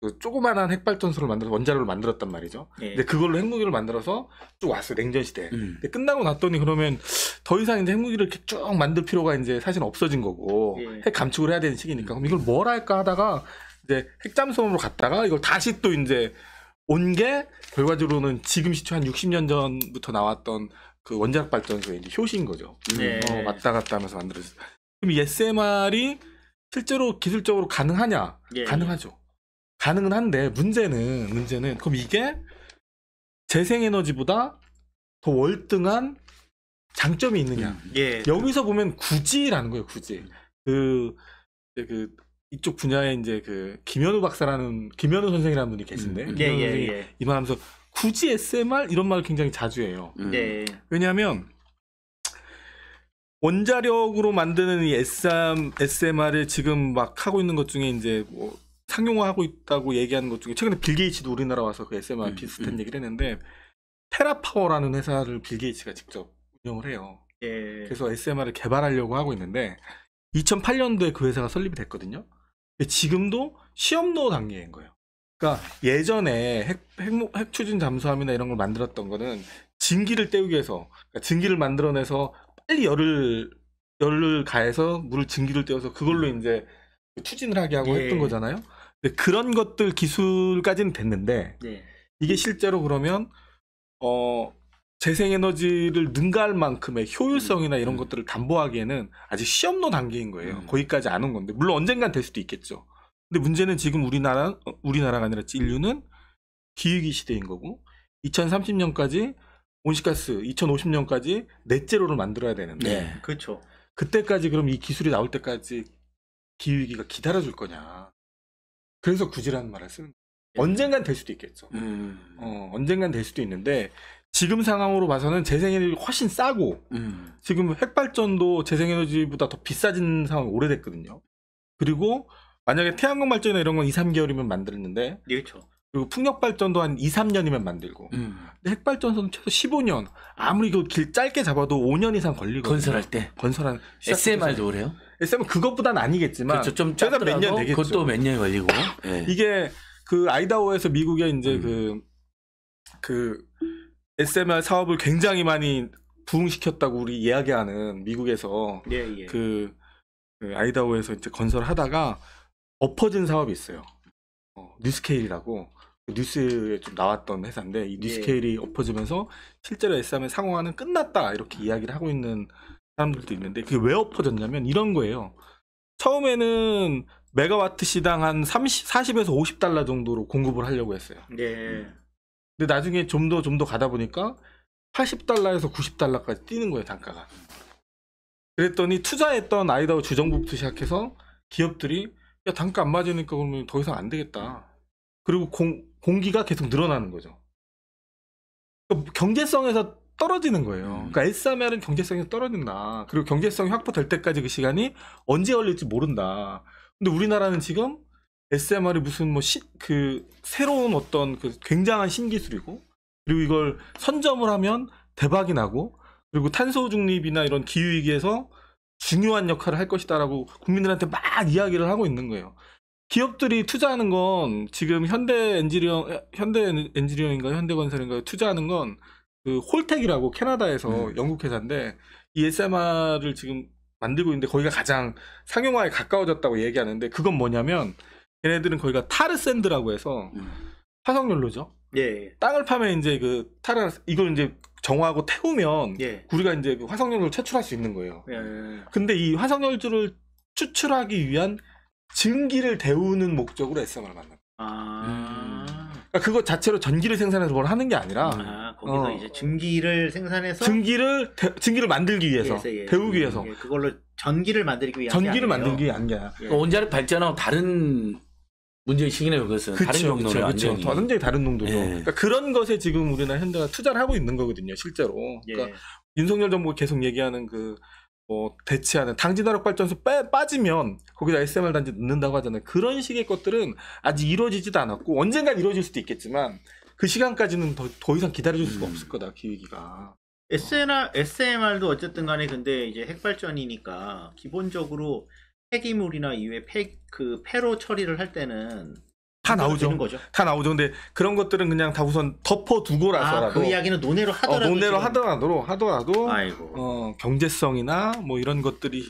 그 조그만한 핵발전소를 만들어서 원자로를 만들었단 말이죠. 예. 근데 그걸로 핵무기를 만들어서 쭉 왔어요. 냉전 시대. 음. 근데 끝나고 났더니 그러면 더 이상 이제 핵무기를 쭉 만들 필요가 이제 사실 없어진 거고 예. 핵 감축을 해야 되는 시기니까 그럼 이걸 뭘 할까 하다가 이제 핵잠수함으로 갔다가 이걸 다시 또 이제 온 게 결과적으로는 지금 시초 한 60년 전부터 나왔던 그 원자력 발전소의 이제 효시인 거죠. 네. 어, 왔다 갔다 하면서 만들어졌어요. 그럼 이 SMR이 실제로 기술적으로 가능하냐? 예. 가능하죠. 가능은 한데 문제는 문제는 그럼 이게 재생에너지보다 더 월등한 장점이 있느냐? 음, 예. 여기서 보면 굳이라는 거예요. 굳이 음. 그, 그 이쪽 분야에 이제 그 김현우 박사라는 김현우 선생이라는 분이 계신데 음. 음. 김현 예, 예, 선생이 예, 예. 이만하면서 굳이 SMR 이런 말을 굉장히 자주 해요. 음. 네. 왜냐하면 원자력으로 만드는 이 SM, SMR을 지금 막 하고 있는 것 중에 이제 뭐 상용화하고 있다고 얘기하는 것 중에 최근에 빌 게이츠도 우리나라 와서 그 SMR 음, 비슷한 음. 얘기를 했는데 테라파워라는 회사를 빌 게이츠가 직접 운영을 해요. 예. 그래서 SMR을 개발하려고 하고 있는데 2008년도에 그 회사가 설립이 됐거든요. 근데 지금도 시험도 단계인 거예요. 그러니까 예전에 핵, 핵, 핵 추진 잠수함이나 이런 걸 만들었던 거는 증기를 때우기 위해서 그러니까 증기를 만들어내서 빨리 열을 열을 가해서 물을 증기를 떼어서 그걸로 이제 추진을 하게 하고 예. 했던 거잖아요. 근데 그런 것들 기술까지는 됐는데 예. 이게 실제로 그러면 어 재생에너지를 능가할 만큼의 효율성이나 이런 음. 것들을 담보하기에는 아직 시험로 단계인 거예요. 음. 거기까지 안 온 건데 물론 언젠간 될 수도 있겠죠. 근데 문제는 지금 우리나라 어, 우리나라가 아니라 인류는 기후기 시대인 거고 2030년까지 온실가스 2050년까지 넷제로를 만들어야 되는데 네, 그렇죠. 그때까지 그럼 이 기술이 나올 때까지 기후기가 기다려줄 거냐. 그래서 굳이라는 말을 쓰는 예. 언젠간 될 수도 있겠죠. 음. 어, 언젠간 될 수도 있는데 지금 상황으로 봐서는 재생에너지 훨씬 싸고 음. 지금 핵발전도 재생에너지보다 더 비싸진 상황이 오래됐거든요. 그리고 만약에 태양광 발전이나 이런 건 2, 3개월이면 만들었는데 그렇죠. 그리고 풍력 발전도 한 2, 3년이면 만들고. 음. 근데 핵 발전소는 최소 15년. 아무리 그길 짧게 잡아도 5년 이상 걸리고 건설할 때 건설한 SMR도 그래요? SM은 그것보단 아니겠지만 그렇죠. 좀 최소 몇년 되겠죠. 그것도 몇 년이 걸리고. 네. (laughs) 이게 그 아이다호에서 미국의 이제 그그 음. 그, 그 SMR 사업을 굉장히 많이 부흥시켰다고 우리 이야기하는 미국에서 예, 예. 그, 그 아이다호에서 이제 건설하다가 엎어진 사업이 있어요. 어, 뉴스케일이라고 그 뉴스에 좀 나왔던 회사인데 이 예. 뉴스케일이 예. 엎어지면서 실제로 SM의 상호황는 끝났다 이렇게 이야기를 하고 있는 사람들도 있는데 그게 왜 엎어졌냐면 이런 거예요. 처음에는 메가와트 시당 한 30, 40에서 50달러 정도로 공급을 하려고 했어요. 예. 근데 나중에 좀더 좀더 좀 더 가다 보니까 80달러에서 90달러까지 뛰는 거예요, 단가가. 그랬더니 투자했던 아이다호 주정부부터 시작해서 기업들이 야 단가 안 맞으니까 그러면 더 이상 안 되겠다. 그리고 공, 공기가 계속 늘어나는 거죠. 그러니까 경제성에서 떨어지는 거예요. 음. 그러니까 s m r 은 경제성이 떨어진다. 그리고 경제성이 확보될 때까지 그 시간이 언제 걸릴지 모른다. 근데 우리나라는 지금 SMR이 무슨 뭐 그 새로운 어떤 그 굉장한 신기술이고 그리고 이걸 선점을 하면 대박이 나고 그리고 탄소 중립이나 이런 기후 위기에서 중요한 역할을 할 것이다라고 국민들한테 막 이야기를 하고 있는 거예요. 기업들이 투자하는 건 지금 현대 엔지니어 현대 엔지니어인가 현대건설인가 투자하는 건 그 홀텍이라고 캐나다에서 네. 영국 회사인데 이 SMR을 지금 만들고 있는데 거기가 가장 상용화에 가까워졌다고 얘기하는데 그건 뭐냐면 얘네들은 거기가 타르샌드라고 해서 음. 화석 연료죠. 예, 예. 땅을 파면 이제 그 타르 이걸 이제 정화하고 태우면 예. 우리가 이제 화석연료를 채출할 수 있는 거예요. 예. 예, 예. 근데 이 화석연료를 추출하기 위한 증기를 데우는 목적으로 SMR을 만든 아. 음. 그러니까 그거 자체로 전기를 생산해서 그걸 하는 게 아니라 아, 거기서 어. 이제 증기를 생산해서 증기를 데, 증기를 만들기 위해서 예, 예, 예. 데우기 위해서 그걸로 전기를 만들기 위한 전기를 만들기 위한 게 아니라 그러니까 원자력 발전하고 다른 문제의식이네요. 그것은 그쵸, 다른 용도로 완전히. 완전히 다른 용도죠 예. 그러니까 그런 것에 지금 우리나라 현대가 투자를 하고 있는 거거든요. 실제로. 그러니까 예. 윤석열 정부가 계속 얘기하는 그뭐 대체하는 당진화력 발전소 빠, 빠지면 거기다 SMR 단지 넣는다고 하잖아요. 그런 식의 것들은 아직 이루어지지도 않았고 언젠가 이루어질 수도 있겠지만 그 시간까지는 더, 더 이상 기다려줄 수가 음. 없을 거다 기획기가 SNR, SMR도 어쨌든 간에 근데 이제 핵발전이니까 기본적으로 폐기물이나 이외 폐그 폐로 처리를 할 때는 다 나오죠. 거죠. 다 나오죠. 근데 그런 것들은 그냥 다 우선 덮어두고 라서라도 아, 그 이야기는 논외로 어, 하더라도 어, 논외로 하더라도 하더라도 아이고. 어, 경제성이나 뭐 이런 것들이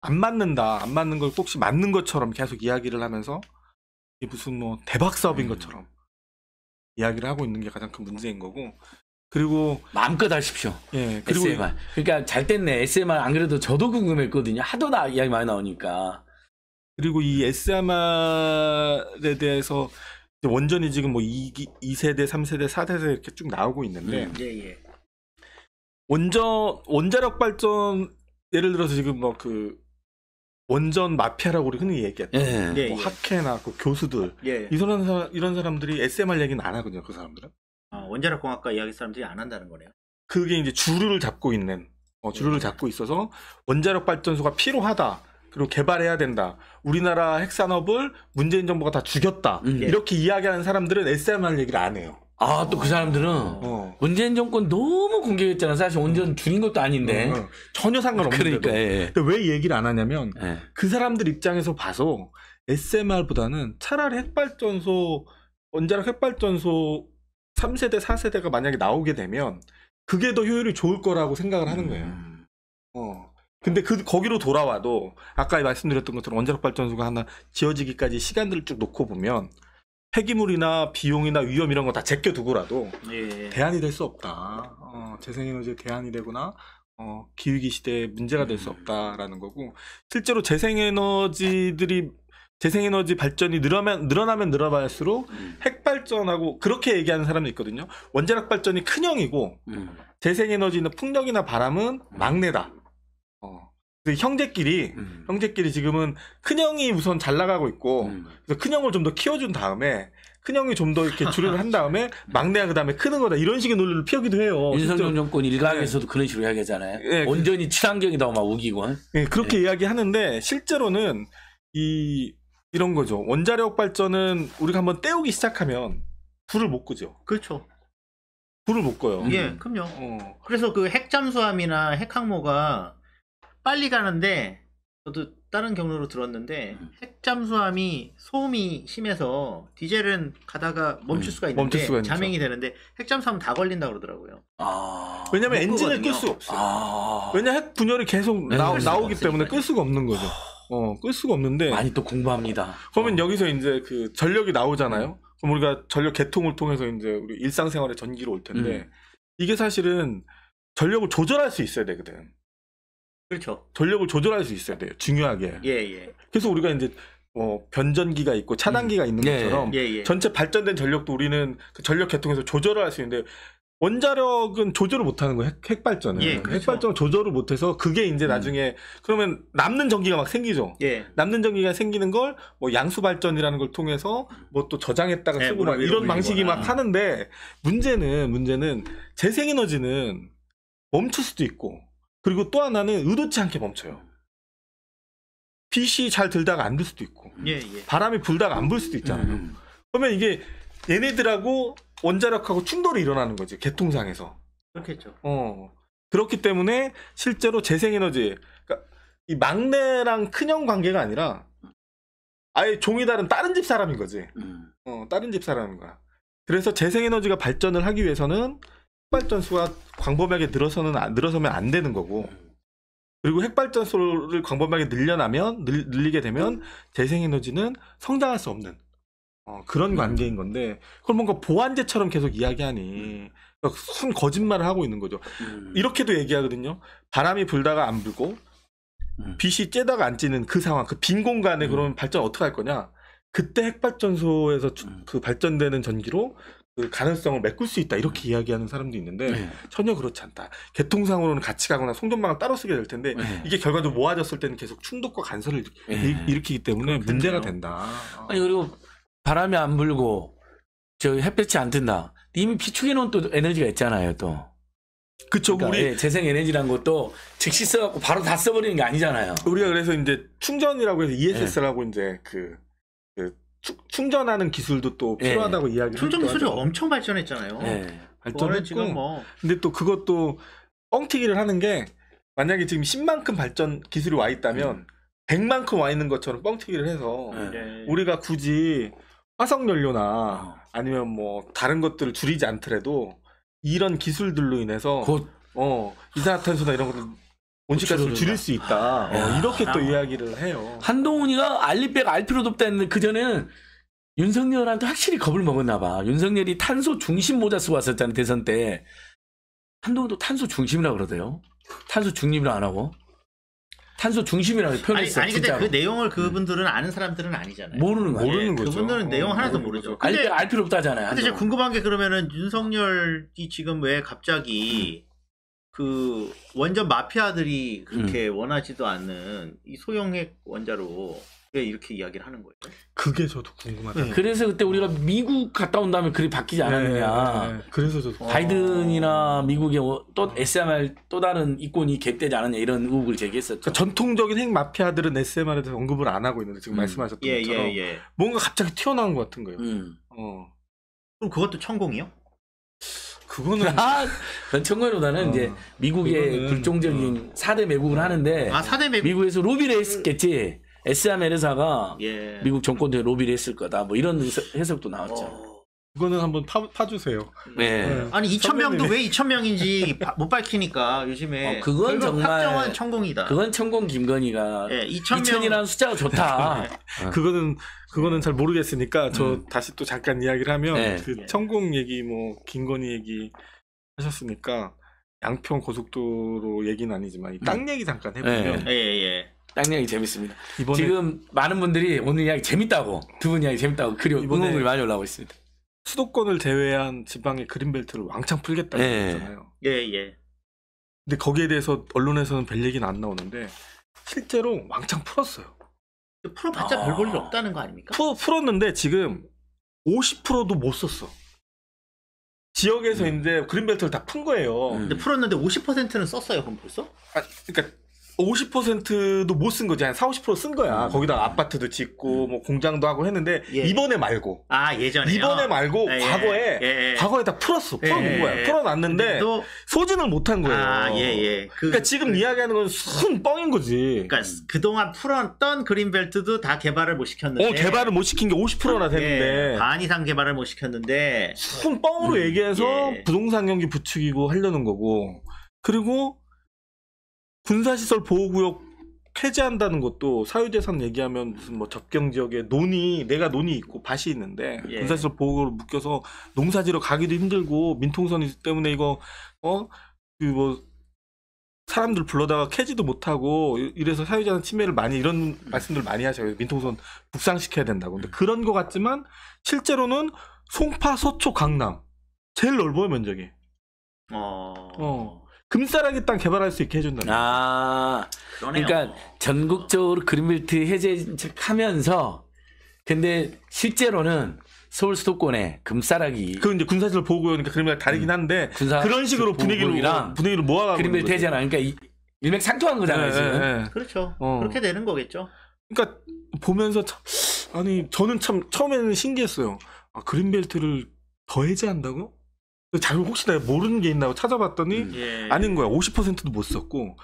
안 맞는다, 안 맞는 걸 혹시 맞는 것처럼 계속 이야기를 하면서 이게 무슨 뭐 대박 사업인 음. 것처럼 이야기를 하고 있는 게 가장 큰 문제인 거고 그리고 마음껏 하십시오. 예. 그리고 SMR. 그러니까 잘 됐네. SMR 안 그래도 저도 궁금했거든요. 하도 나 이야기 많이 나오니까. 그리고 이 SMR에 대해서 원전이 지금 뭐 2, 2세대, 3세대, 4세대 이렇게 쭉 나오고 있는데 음, 예, 예. 원전 원자력 발전 예를 들어서 지금 뭐 그 원전 마피아라고 우리 흔히 얘기했던 예, 예. 뭐 예, 예. 학회나 그 교수들 이런 사람 이런 사람들이 SMR 얘기는 안 하거든요. 그 사람들은. 어, 원자력 공학과 이야기 사람들이 안 한다는 거네요. 그게 이제 주류를 잡고 있는 어, 주류를 네. 잡고 있어서 원자력 발전소가 필요하다. 그리고 개발해야 된다. 우리나라 핵산업을 문재인 정부가 다 죽였다. 음. 예. 이렇게 이야기하는 사람들은 SMR 얘기를 안 해요. 아, 또 그 사람들은 어. 문재인 정권 너무 공격했잖아. 사실 온전 줄인 음. 것도 아닌데. 어, 어. 전혀 상관없는데. 그러니까, 예, 예. 근데 왜 얘기를 안 하냐면 예. 그 사람들 입장에서 봐서 SMR보다는 차라리 핵발전소, 원자력 핵발전소 3세대, 4세대가 만약에 나오게 되면 그게 더 효율이 좋을 거라고 생각을 하는 거예요. 음. 어. 근데 그 거기로 돌아와도 아까 말씀드렸던 것처럼 원자력 발전소가 하나 지어지기까지 시간들을 쭉 놓고 보면 폐기물이나 비용이나 위험 이런 거 다 제껴두고라도 예. 대안이 될 수 없다. 어, 재생에너지의 대안이 되거나 어, 기후기 시대에 문제가 될수 음. 없다라는 거고 실제로 재생에너지들이 재생에너지 발전이 늘어나면 늘어나면 늘어날수록 음. 핵발전하고 그렇게 얘기하는 사람도 있거든요. 원자력 발전이 큰형이고 음. 재생에너지는 풍력이나 바람은 음. 막내다. 어. 형제끼리 음. 형제끼리 지금은 큰형이 우선 잘 나가고 있고 음. 그래서 큰형을 좀 더 키워준 다음에 큰형이 좀 더 이렇게 주류를 한 다음에 (laughs) 음. 막내가 그다음에 크는 거다 이런 식의 논리를 피우기도 해요. 윤석열 정권 네. 일각에서도 네. 그런 식으로 이야기하잖아요. 네. 그 온전히 친환경이다 막 우기고. 네, 그렇게 네. 이야기하는데 실제로는 이 이런 거죠. 원자력 발전은 우리가 한번 때우기 시작하면 불을 못 끄죠. 그렇죠. 불을 못 꺼요. 예, 음. 그럼요. 어. 그래서 그 핵잠수함이나 핵항모가 빨리 가는데 저도 다른 경로로 들었는데 음. 핵잠수함이 소음이 심해서 디젤은 가다가 멈출 음. 수가 있는데 멈출 수가 있는 자명이 되는데 핵잠수함은 다 걸린다 그러더라고요. 아... 왜냐면 엔진을 끌 수 없어요. 아... 왜냐 핵 분열이 계속 네, 나, 나오기 때문에 끌 수가 없는 거죠. 아. 어, 끌 수가 없는데. 많이 또 공부합니다. 그러면 어. 여기서 이제 그 전력이 나오잖아요. 음. 그럼 우리가 전력 개통을 통해서 이제 우리 일상생활에 전기로 올 텐데 음. 이게 사실은 전력을 조절할 수 있어야 되거든. 그렇죠. 전력을 조절할 수 있어야 돼요. 중요하게. 예, 예. 그래서 우리가 이제 뭐 변전기가 있고 차단기가 음. 있는 예, 것처럼 예, 예. 전체 발전된 전력도 우리는 그 전력 개통에서 조절을 할 수 있는데 원자력은 조절을 못하는 거예요. 핵, 발전은 예, 그렇죠. 핵발전 을 조절을 못해서 그게 이제 음. 나중에 음. 그러면 남는 전기가 막 생기죠. 예. 남는 전기가 생기는 걸 뭐 양수 발전이라는 걸 통해서 뭐 또 저장했다가 예, 쓰고 막 이런 방식이 막 하는데 문제는 문제는 재생 에너지는 멈출 수도 있고 그리고 또 하나는 의도치 않게 멈춰요. PC 잘 들다가 안 들 수도 있고 예, 예. 바람이 불다가 안 불 수도 있잖아요. 음, 음. 그러면 이게 얘네들하고 원자력하고 충돌이 일어나는 거지 개통상에서. 그렇겠죠. 어 그렇기 때문에 실제로 재생에너지 그러니까 이 막내랑 큰형 관계가 아니라 아예 종이 다른 다른 집 사람인 거지. 음. 어 다른 집 사람인 거야. 그래서 재생에너지가 발전을 하기 위해서는 핵발전소가 광범위하게 늘어서는 안, 늘어서면 안 되는 거고. 음. 그리고 핵발전소를 광범위하게 늘려나면 늘, 늘리게 되면 음. 재생에너지는 성장할 수 없는 어, 그런 네. 관계인 건데 그걸 뭔가 보완제처럼 계속 이야기하니 음. 그순 그러니까 거짓말을 하고 있는 거죠. 음. 이렇게도 얘기하거든요. 바람이 불다가 안 불고 음. 빛이 쬐다가 안 찌는 그 상황, 그 빈 공간에 그러면 발전 어떻게 할 거냐? 그때 핵발전소에서 그 발전되는 전기로 그 가능성을 메꿀 수 있다 이렇게 이야기하는 사람도 있는데 네. 전혀 그렇지 않다. 개통상으로는 같이 가거나 송전망을 따로 쓰게 될 텐데 네. 이게 결과적으로 모아졌을 때는 계속 충돌과 간섭을 네. 일으키기 때문에 그렇겠요 문제가 된다. 아니 그리고 바람이 안 불고 저 햇볕이 안 든다. 이미 비축해 놓은 또 에너지가 있잖아요, 또. 그쵸, 그러니까, 우리 예, 재생 에너지란 것도 즉시 써갖고 바로 다 써버리는 게 아니잖아요. 우리가 그래서 이제 충전이라고 해서 ESS라고 예. 이제 그, 그 추, 충전하는 기술도 또 예. 필요하다고 예. 이야기를 충전 기술이 엄청 발전했잖아요. 예. 발전했고 지금 뭐. 근데 또 그것도 뻥튀기를 하는 게 만약에 지금 10만큼 발전 기술이 와 있다면 음. 100만큼 와 있는 것처럼 뻥튀기를 해서 예. 예. 우리가 굳이 화석 연료나 어. 아니면 뭐 다른 것들을 줄이지 않더라도 이런 기술들로 인해서 곧 어 이산화탄소나 이런 것들 온실가스를 줄일 수 있다. 어, 이렇게 또 아. 이야기를 해요. 한동훈이가 알리백 알 필요도 없다 했는데 그전에는 윤석열한테 확실히 겁을 먹었나 봐. 윤석열이 탄소 중심 모자 쓰고 왔었잖아, 요 대선 때. 한동훈도 탄소 중심이라 그러대요. 탄소 중립이라 안 하고. 탄소 중심이라고 표현했어요. 아니, 아니 근데 그 내용을 그분들은 아는 사람들은 아니잖아요. 모르는 거예요. 모르는 거죠. 그분들은 내용 하나도 모르죠. 근데 알, 알 필요 없다잖아요. 근데 제가 궁금한 게 그러면은 윤석열이 지금 왜 갑자기 그 원전 마피아들이 그렇게 음. 원하지도 않는 이 소형핵 원자로 왜 이렇게 이야기를 하는 거예요? 그게 저도 궁금하다. 네. 그래서 그때 우리가 미국 갔다 온 다음에 글이 바뀌지 않았느냐. 네, 네, 네. 그래서 저도 바이든이나 미국의 어, 또 SMR 또 다른 이권이 개되지 않았냐 이런 의혹을 제기했었죠. 그러니까 전통적인 핵 마피아들은 SMR에 대해서 언급을 안 하고 있는데 지금 음. 말씀하셨던 예, 예 것처럼 예, 예. 뭔가 갑자기 튀어나온 것 같은 거예요. 음. 어. 그럼 그것도 천공이요? 그거는 (laughs) 아, 전 청구보다는 어, 이제 미국의 그거는... 불종적인 어. 4대 매국을 하는데 아, 4대 매... 미국에서 로비를 했겠지. 에스야 메르사가 예. 미국 정권대 로비를 했을 거다. 뭐 이런 해석도 나왔죠. 어. 그거는 한번 파, 타주세요. 네. 네. 아니 2천 명도 왜 2천 명인지 못 밝히니까 요즘에 어, 그건 정말 정한 천공이다. 그건 천공 김건희가 네, 예, 2천 2 0명 이라는 숫자가 좋다. (laughs) 네. (laughs) 그거는 그거는 잘 모르겠으니까 저 음. 다시 또 잠깐 이야기를 하면 네. 그 예. 천공 얘기 뭐 김건희 얘기 하셨으니까 양평 고속도로 얘기는 아니지만 음. 땅 얘기 잠깐 해보면 네. 예, 예. 땅 이야기 재밌습니다. 이번에... 지금 많은 분들이 오늘 이야기 재밌다고 두 분 이야기 재밌다고 그리고 응원글이 많이 올라오고 있습니다. 수도권을 제외한 지방의 그린벨트를 왕창 풀겠다고 예. 했잖아요. 예, 예. 근데 거기에 대해서 언론에서는 별 얘기는 안 나오는데 실제로 왕창 풀었어요. 풀어봤자 아... 별 볼일 없다는 거 아닙니까? 풀, 풀었는데 지금 50%도 못 썼어. 지역에서 음. 있는 그린벨트를 다 푼 거예요. 음. 근데 풀었는데 50%는 썼어요, 그럼 벌써? 아, 그러니까 50%도 못 쓴 거지. 한 40, 50%쓴 거야. 음. 거기다 아파트도 짓고, 음. 뭐, 공장도 하고 했는데, 예. 이번에 말고. 아, 예전에. 이번에 말고, 예. 예. 과거에, 예, 예. 과거에 다 풀었어. 풀어놓은 예, 거야. 풀어놨는데, 또... 소진을 못한 거예요. 아, 예, 예. 그, 러니까 지금 그... 이야기하는 건순 뻥인 거지. 그니까 그동안 풀었던 그린벨트도 다 개발을 못 시켰는데. 어, 개발을 못 시킨 게 50%나 됐는데. 반 이상 개발을 못 시켰는데. 순 뻥으로 음. 얘기해서 부동산 경기 부추기고 하려는 거고. 그리고, 군사시설 보호구역 폐지한다는 것도 사유재산 얘기하면 무슨 뭐 접경 지역에 논이 내가 논이 있고 밭이 있는데 예. 군사시설 보호구역으로 묶여서 농사지러 가기도 힘들고 민통선 이 때문에 이거 어 그 뭐 사람들 불러다가 캐지도 못하고 이래서 사유재산 침해를 많이 이런 말씀들 많이 하셔요. 민통선 북상시켜야 된다고. 근데 그런 것 같지만 실제로는 송파, 서초, 강남 제일 넓어요 면적이. 어. 어. 금싸라기 땅 개발할 수 있게 해준다는 아, 그러요 그러니까 전국적으로 그린벨트 해제하면서 근데 실제로는 서울 수도권에 금싸라기 그 이제 군사시설 보고 그러니까 그림이 다르긴 음. 한데 군 그런 식으로 그 분위기를 분위기를 모아가고 그린벨트 해제나 그러니까 이- 일맥상통한 거잖아요 네, 네, 지금. 네. 그렇죠. 어. 그렇게 되는 거겠죠. 그러니까 보면서 참 아니 저는 참 처음에는 신기했어요. 아 그린벨트를 더 해제한다고? 그 자잘 혹시나 모르는 게 있나 찾아봤더니 음. 예, 예. 아닌 거야. 50%도 못 썼고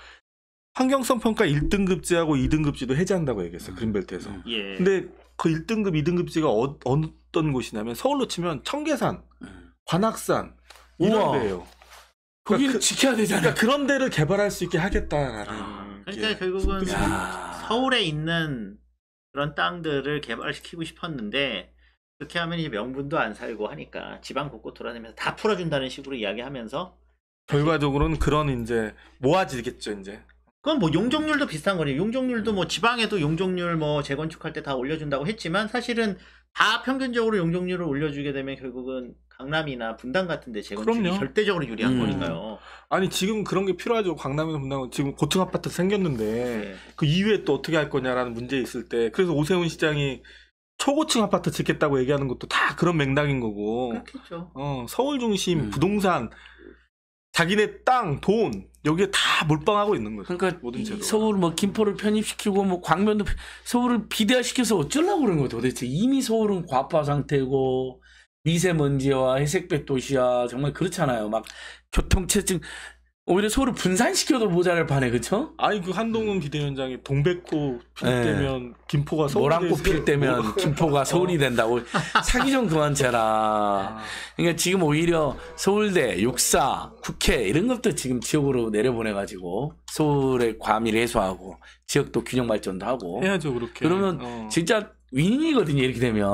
환경성 평가 1등급제하고 2등급제도 해제한다고 얘기했어요. 음. 그린벨트에서. 음. 예. 근데 그 1등급, 2등급제가 어, 떤 곳이냐면 서울로 치면 청계산, 음. 관악산 이런 데요 그러니까 그, 지켜야 되잖아. 그러니까 그런 데를 개발할 수 있게 하겠다라는. 아, 그러니까 결국은 야. 서울에 있는 그런 땅들을 개발시키고 싶었는데 그렇게 하면 이제 명분도 안 살고 하니까 지방 곳곳 돌아다니면서 다 풀어준다는 식으로 이야기하면서 결과적으로는 그런 이제 모아지겠죠 이제 그건 뭐 용적률도 비슷한 거예요 용적률도 뭐 지방에도 용적률 뭐 재건축할 때 다 올려준다고 했지만 사실은 다 평균적으로 용적률을 올려주게 되면 결국은 강남이나 분당 같은데 재건축이 그럼요. 절대적으로 유리한 음. 거니까요. 아니 지금 그런 게 필요하죠. 강남이나 분당 은 지금 고층 아파트 생겼는데 네. 그 이후에 또 어떻게 할 거냐라는 문제 있을 때 그래서 오세훈 시장이 초고층 아파트 짓겠다고 얘기하는 것도 다 그런 맥락인 거고. 그렇겠죠. 어, 서울 중심 음. 부동산 자기네 땅, 돈 여기에 다 몰빵하고 있는 거죠. 그러니까 모든 제도. 서울 뭐 김포를 편입시키고 뭐 광면도 서울을 비대화시켜서 어쩌려고 그런 거예요 도대체. 이미 서울은 과파 상태고 미세먼지와 회색빛 도시야 정말 그렇잖아요. 막 교통체증 오히려 서로 분산시켜도 모자랄 판에 그쵸? 아니 그 한동훈 비대위원장이 동백꽃 필 네. 때면 김포가 서울이 모란꽃 필 때면 뭐. 김포가 (laughs) 서울이 어. 된다고 사기 좀 그만 쳐라 아. 그러니까 지금 오히려 서울대 육사 국회 이런 것도 지금 지역으로 내려보내 가지고 서울의 과밀 해소하고 지역도 균형 발전도 하고 해야죠 그렇게 그러면 어. 진짜 윈이거든요 이렇게 되면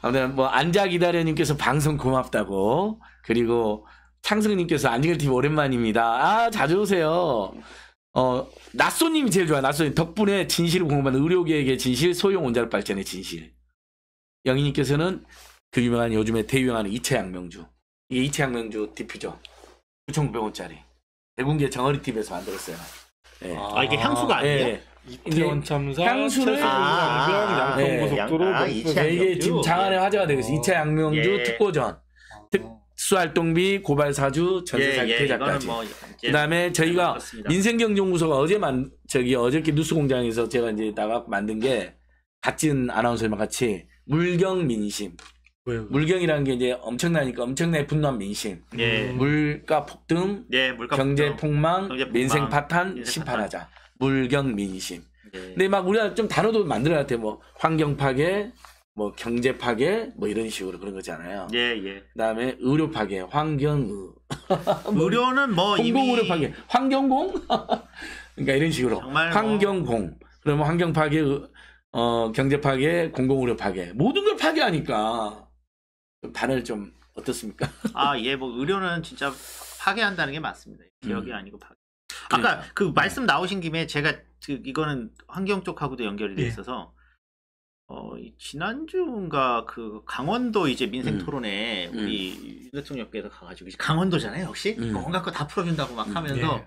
아무튼 뭐 앉아 기다려님께서 방송 고맙다고 그리고 창승님께서 안지글 TV 오랜만입니다. 아 자주 오세요. 어 나쏘님이 제일 좋아. 요낯쏘님 덕분에 진실을 공부한 의료계에게 진실, 소형 원자력 발전의 진실. 영희님께서는 그 유명한 요즘에 대유행하는 이차 양명주. 이게 차 양명주 디퓨저 9,900원짜리. 대군계 정어리 TV에서 만들었어요. 네. 아, 이게 향수가 예. 아니에요? 네. 이태원 참사 향수를 아, 아, 양평고속도로 아, 양- 아, 이게 지금 장안의 화제가 되고 있어. 이차 양명주 예. 특보전. 특, 수활동비, 고발사주, 전세사기계좌까지. 예, 예, 뭐 그다음에 저희가 민생경제연구소가 어제 만 저기 어저께 뉴스공장에서 제가 이제 나가 만든 게 같은 아나운서랑 같이 물경 민심. 왜요? 물경이라는 게 이제 엄청나니까 엄청나게 분노한 민심. 예. 물가 폭등, 예, 물가 경제, 폭망 민생 파탄, 심판하자. 파탄. 물경 민심. 예. 근데 막 우리가 좀 단어도 만들어야 돼. 뭐 환경 파괴, 뭐 경제 파괴 뭐 이런 식으로 그런 거잖아요. 예, 예. 그다음에 의료 파괴, 환경의 (laughs) 의료는 뭐 공공 의료 파괴, 환경공 (laughs) 그러니까 이런 식으로 환경공 뭐... 그러면 환경 파괴, 어 경제 파괴, 공공 의료 파괴 모든 걸 파괴하니까 반을좀 어떻습니까? (laughs) 아, 예, 뭐 의료는 진짜 파괴한다는 게 맞습니다. 기억이 음. 아니고 파괴. 아까 그러니까. 그 말씀 나오신 김에 제가 그 이거는 환경 쪽하고도 연결이 돼 예. 있어서 어, 지난주인가 그 강원도 이제 민생 토론에 음. 우리 음. 윤 대통령께서 가가지고 이제 강원도잖아요 역시 음. 뭐 뭔가 거다 그 풀어준다고 막 음, 하면서 예.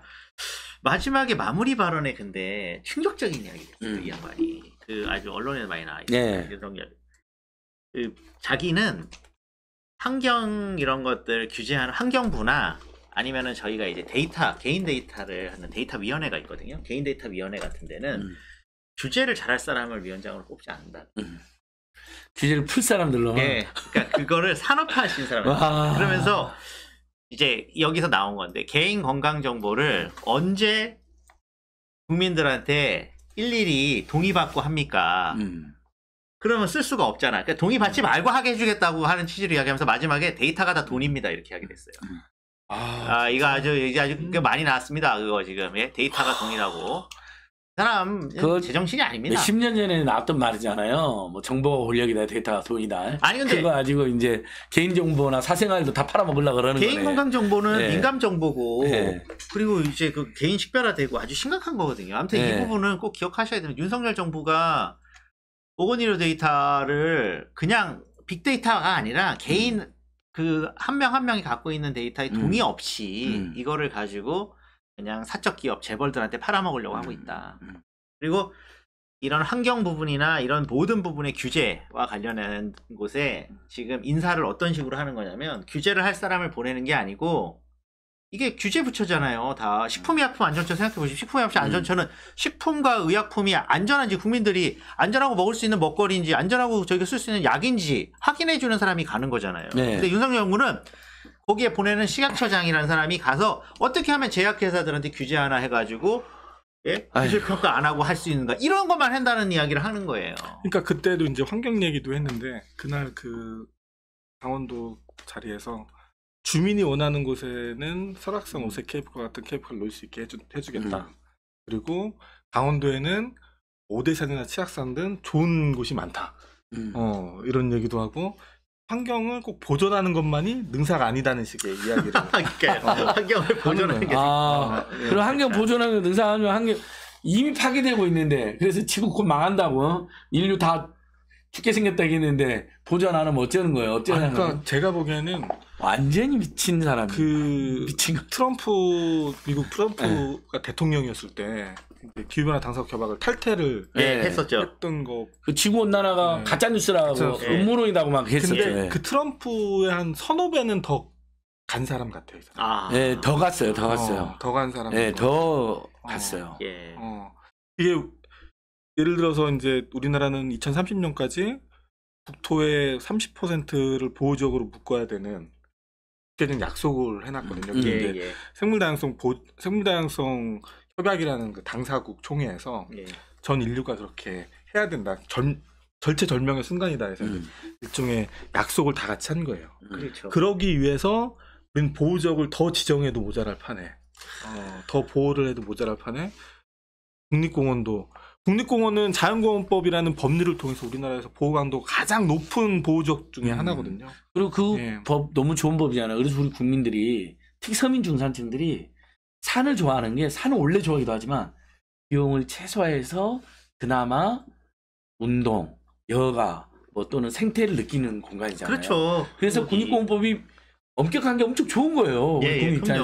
마지막에 마무리 발언에 근데 충격적인 이야기였어요 그 음. 이 양반이 그 아주 언론에 많이 나와 있어요 예. 네. 윤석열 그 자기는 환경 이런 것들 규제하는 환경부나 아니면은 저희가 이제 데이터 개인 데이터를 하는 데이터 위원회가 있거든요 개인 데이터 위원회 같은 데는 음. 규제를 잘할 사람을 위원장으로 뽑지 않는다. 음. 규제를 풀사람들로 네, 예, 그러니까 그거를 산업화하신 사람. 와... 그러면서 이제 여기서 나온 건데 개인 건강 정보를 언제 국민들한테 일일이 동의받고 합니까? 음. 그러면 쓸 수가 없잖아. 그러니까 동의받지 말고 하게 해주겠다고 하는 취지를 이야기하면서 마지막에 데이터가 다 돈입니다 이렇게 하게 됐어요. 음. 아, 아 이거 아주 이제 아주 음. 많이 나왔습니다. 그거 지금 예? 데이터가 돈이라고. 사람 예, 그 제정신이 아닙니다. 10년 전에 나왔던 말이잖아요. 뭐 정보가 권력이다, 데이터가 돈이다. 아니 근데 그거 가지고 이제 개인 정보나 사생활도 다 팔아먹으려 그러는 개인 거네. 건강 정보는 네. 민감 정보고 네. 그리고 이제 그 개인 식별화되고 아주 심각한 거거든요. 아무튼 네. 이 부분은 꼭 기억하셔야 되는 윤석열 정부가 오건이로 데이터를 그냥 빅데이터가 아니라 개인 음. 그한 명 한 명이 갖고 있는 데이터의 음. 동의 없이 음. 음. 이거를 가지고 그냥 사적 기업 재벌들한테 팔아먹으려고 하고 있다. 음, 음. 그리고 이런 환경 부분이나 이런 모든 부분의 규제와 관련된 곳에 지금 인사를 어떤 식으로 하는 거냐면 규제를 할 사람을 보내는 게 아니고 이게 규제 부처잖아요. 다 식품의약품 안전처 생각해 보시면 식품의약품 음. 안전처는 식품과 의약품이 안전한지 국민들이 안전하고 먹을 수 있는 먹거리인지 안전하고 저희가 쓸 수 있는 약인지 확인해 주는 사람이 가는 거잖아요. 네. 근데 윤석열 연구는 거기에 보내는 식약처장이라는 사람이 가서 어떻게 하면 제약회사들한테 규제 하나 해가지고 예? 기술평가 안 하고 할 수 있는가 이런 것만 한다는 이야기를 하는 거예요. 그러니까 그때도 이제 환경 얘기도 했는데 그날 그 강원도 자리에서 주민이 원하는 곳에는 설악산 오색 케이프카 같은 케이프를 놓을 수 있게 해주, 해주겠다. 음. 그리고 강원도에는 오대산이나 치악산 등 좋은 곳이 많다. 음. 어, 이런 얘기도 하고 환경을 꼭 보존하는 것만이 능사가 아니다는 식의 이야기를. (laughs) 그러니까 어. 환경을 보존하는 게. 아, 네. 그럼 환경 보존하는 게 능사하면 환경 이미 파괴되고 있는데 그래서 지구 곧 망한다고 인류 다 죽게 생겼다 했는데 보존 하면 어쩌는 거예요? 어쩌는 그러니까 거예요? 그러니까 제가 보기에는 완전히 미친 사람. 그 미친 거. 트럼프 미국 트럼프가 네. 대통령이었을 때 기후변화 당사국 협약을 탈퇴를 예, 예, 했었죠. 했던 거. 그 지구 온난화가 네. 가짜 뉴스라고 그쵸. 음모론이라고 막 했었죠. 근데 예. 그 트럼프의 한 서너 배는 더 간 사람 같아요. 사람. 아. 예, 더 갔어요. 더 갔어요. 어, 더간 사람. 예, 더 어, 갔어요. 어. 예. 어. 이게 예를 들어서 이제 우리나라는 2030년까지 국토의 30%를 보호적으로 묶어야 되는 그때는 약속을 해놨거든요. 음, 예, 데 예. 생물 다양성 보, 생물 다양성 협약이라는 그 당사국 총회에서 예. 전 인류가 그렇게 해야 된다. 전 절체절명의 순간이다 해서 음. 일종의 약속을 다 같이 한 거예요. 음. 그렇죠. 그러기 위해서 우리는 보호적을 더 지정해도 모자랄 판에 어, 더 보호를 해도 모자랄 판에 국립공원도 국립공원은 자연공원법이라는 법률을 통해서 우리나라에서 보호 강도가 가장 높은 보호적 중에 음. 하나거든요. 그리고 그법 예. 너무 좋은 법이잖아요. 그래서 우리 국민들이 특히 서민 중산층들이 산을 좋아하는 게 산을 원래 좋아하기도 하지만 비용을 최소화해서 그나마 운동, 여가 뭐 또는 생태를 느끼는 공간이잖아요. 그렇죠. 그래서 군인공원법이 엄격한 게 엄청 좋은 거예요. 예, 예, 입장에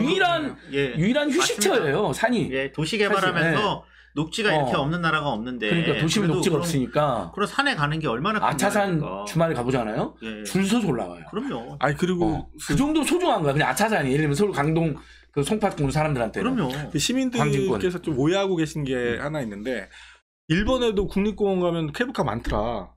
유일한 예. 유일한 휴식처예요. 산이. 예, 도시 개발하면서 예. 녹지가 이렇게 어. 없는 나라가 없는데. 그러니까 도심는 녹지가 그런, 없으니까. 그럼 산에 가는 게 얼마나 아차산 주말에 가보잖아요. 예, 예. 줄 서서 올라와요. 그럼요. 아니 그리고 어. 그 정도 소중한 거야. 그냥 아차산이 예를 들면 서울 강동 그 송파군 사람들한테. 그럼요. 그 시민들께서 좀 오해하고 계신 게 음. 하나 있는데 일본에도 국립공원 가면 케이블카 많더라.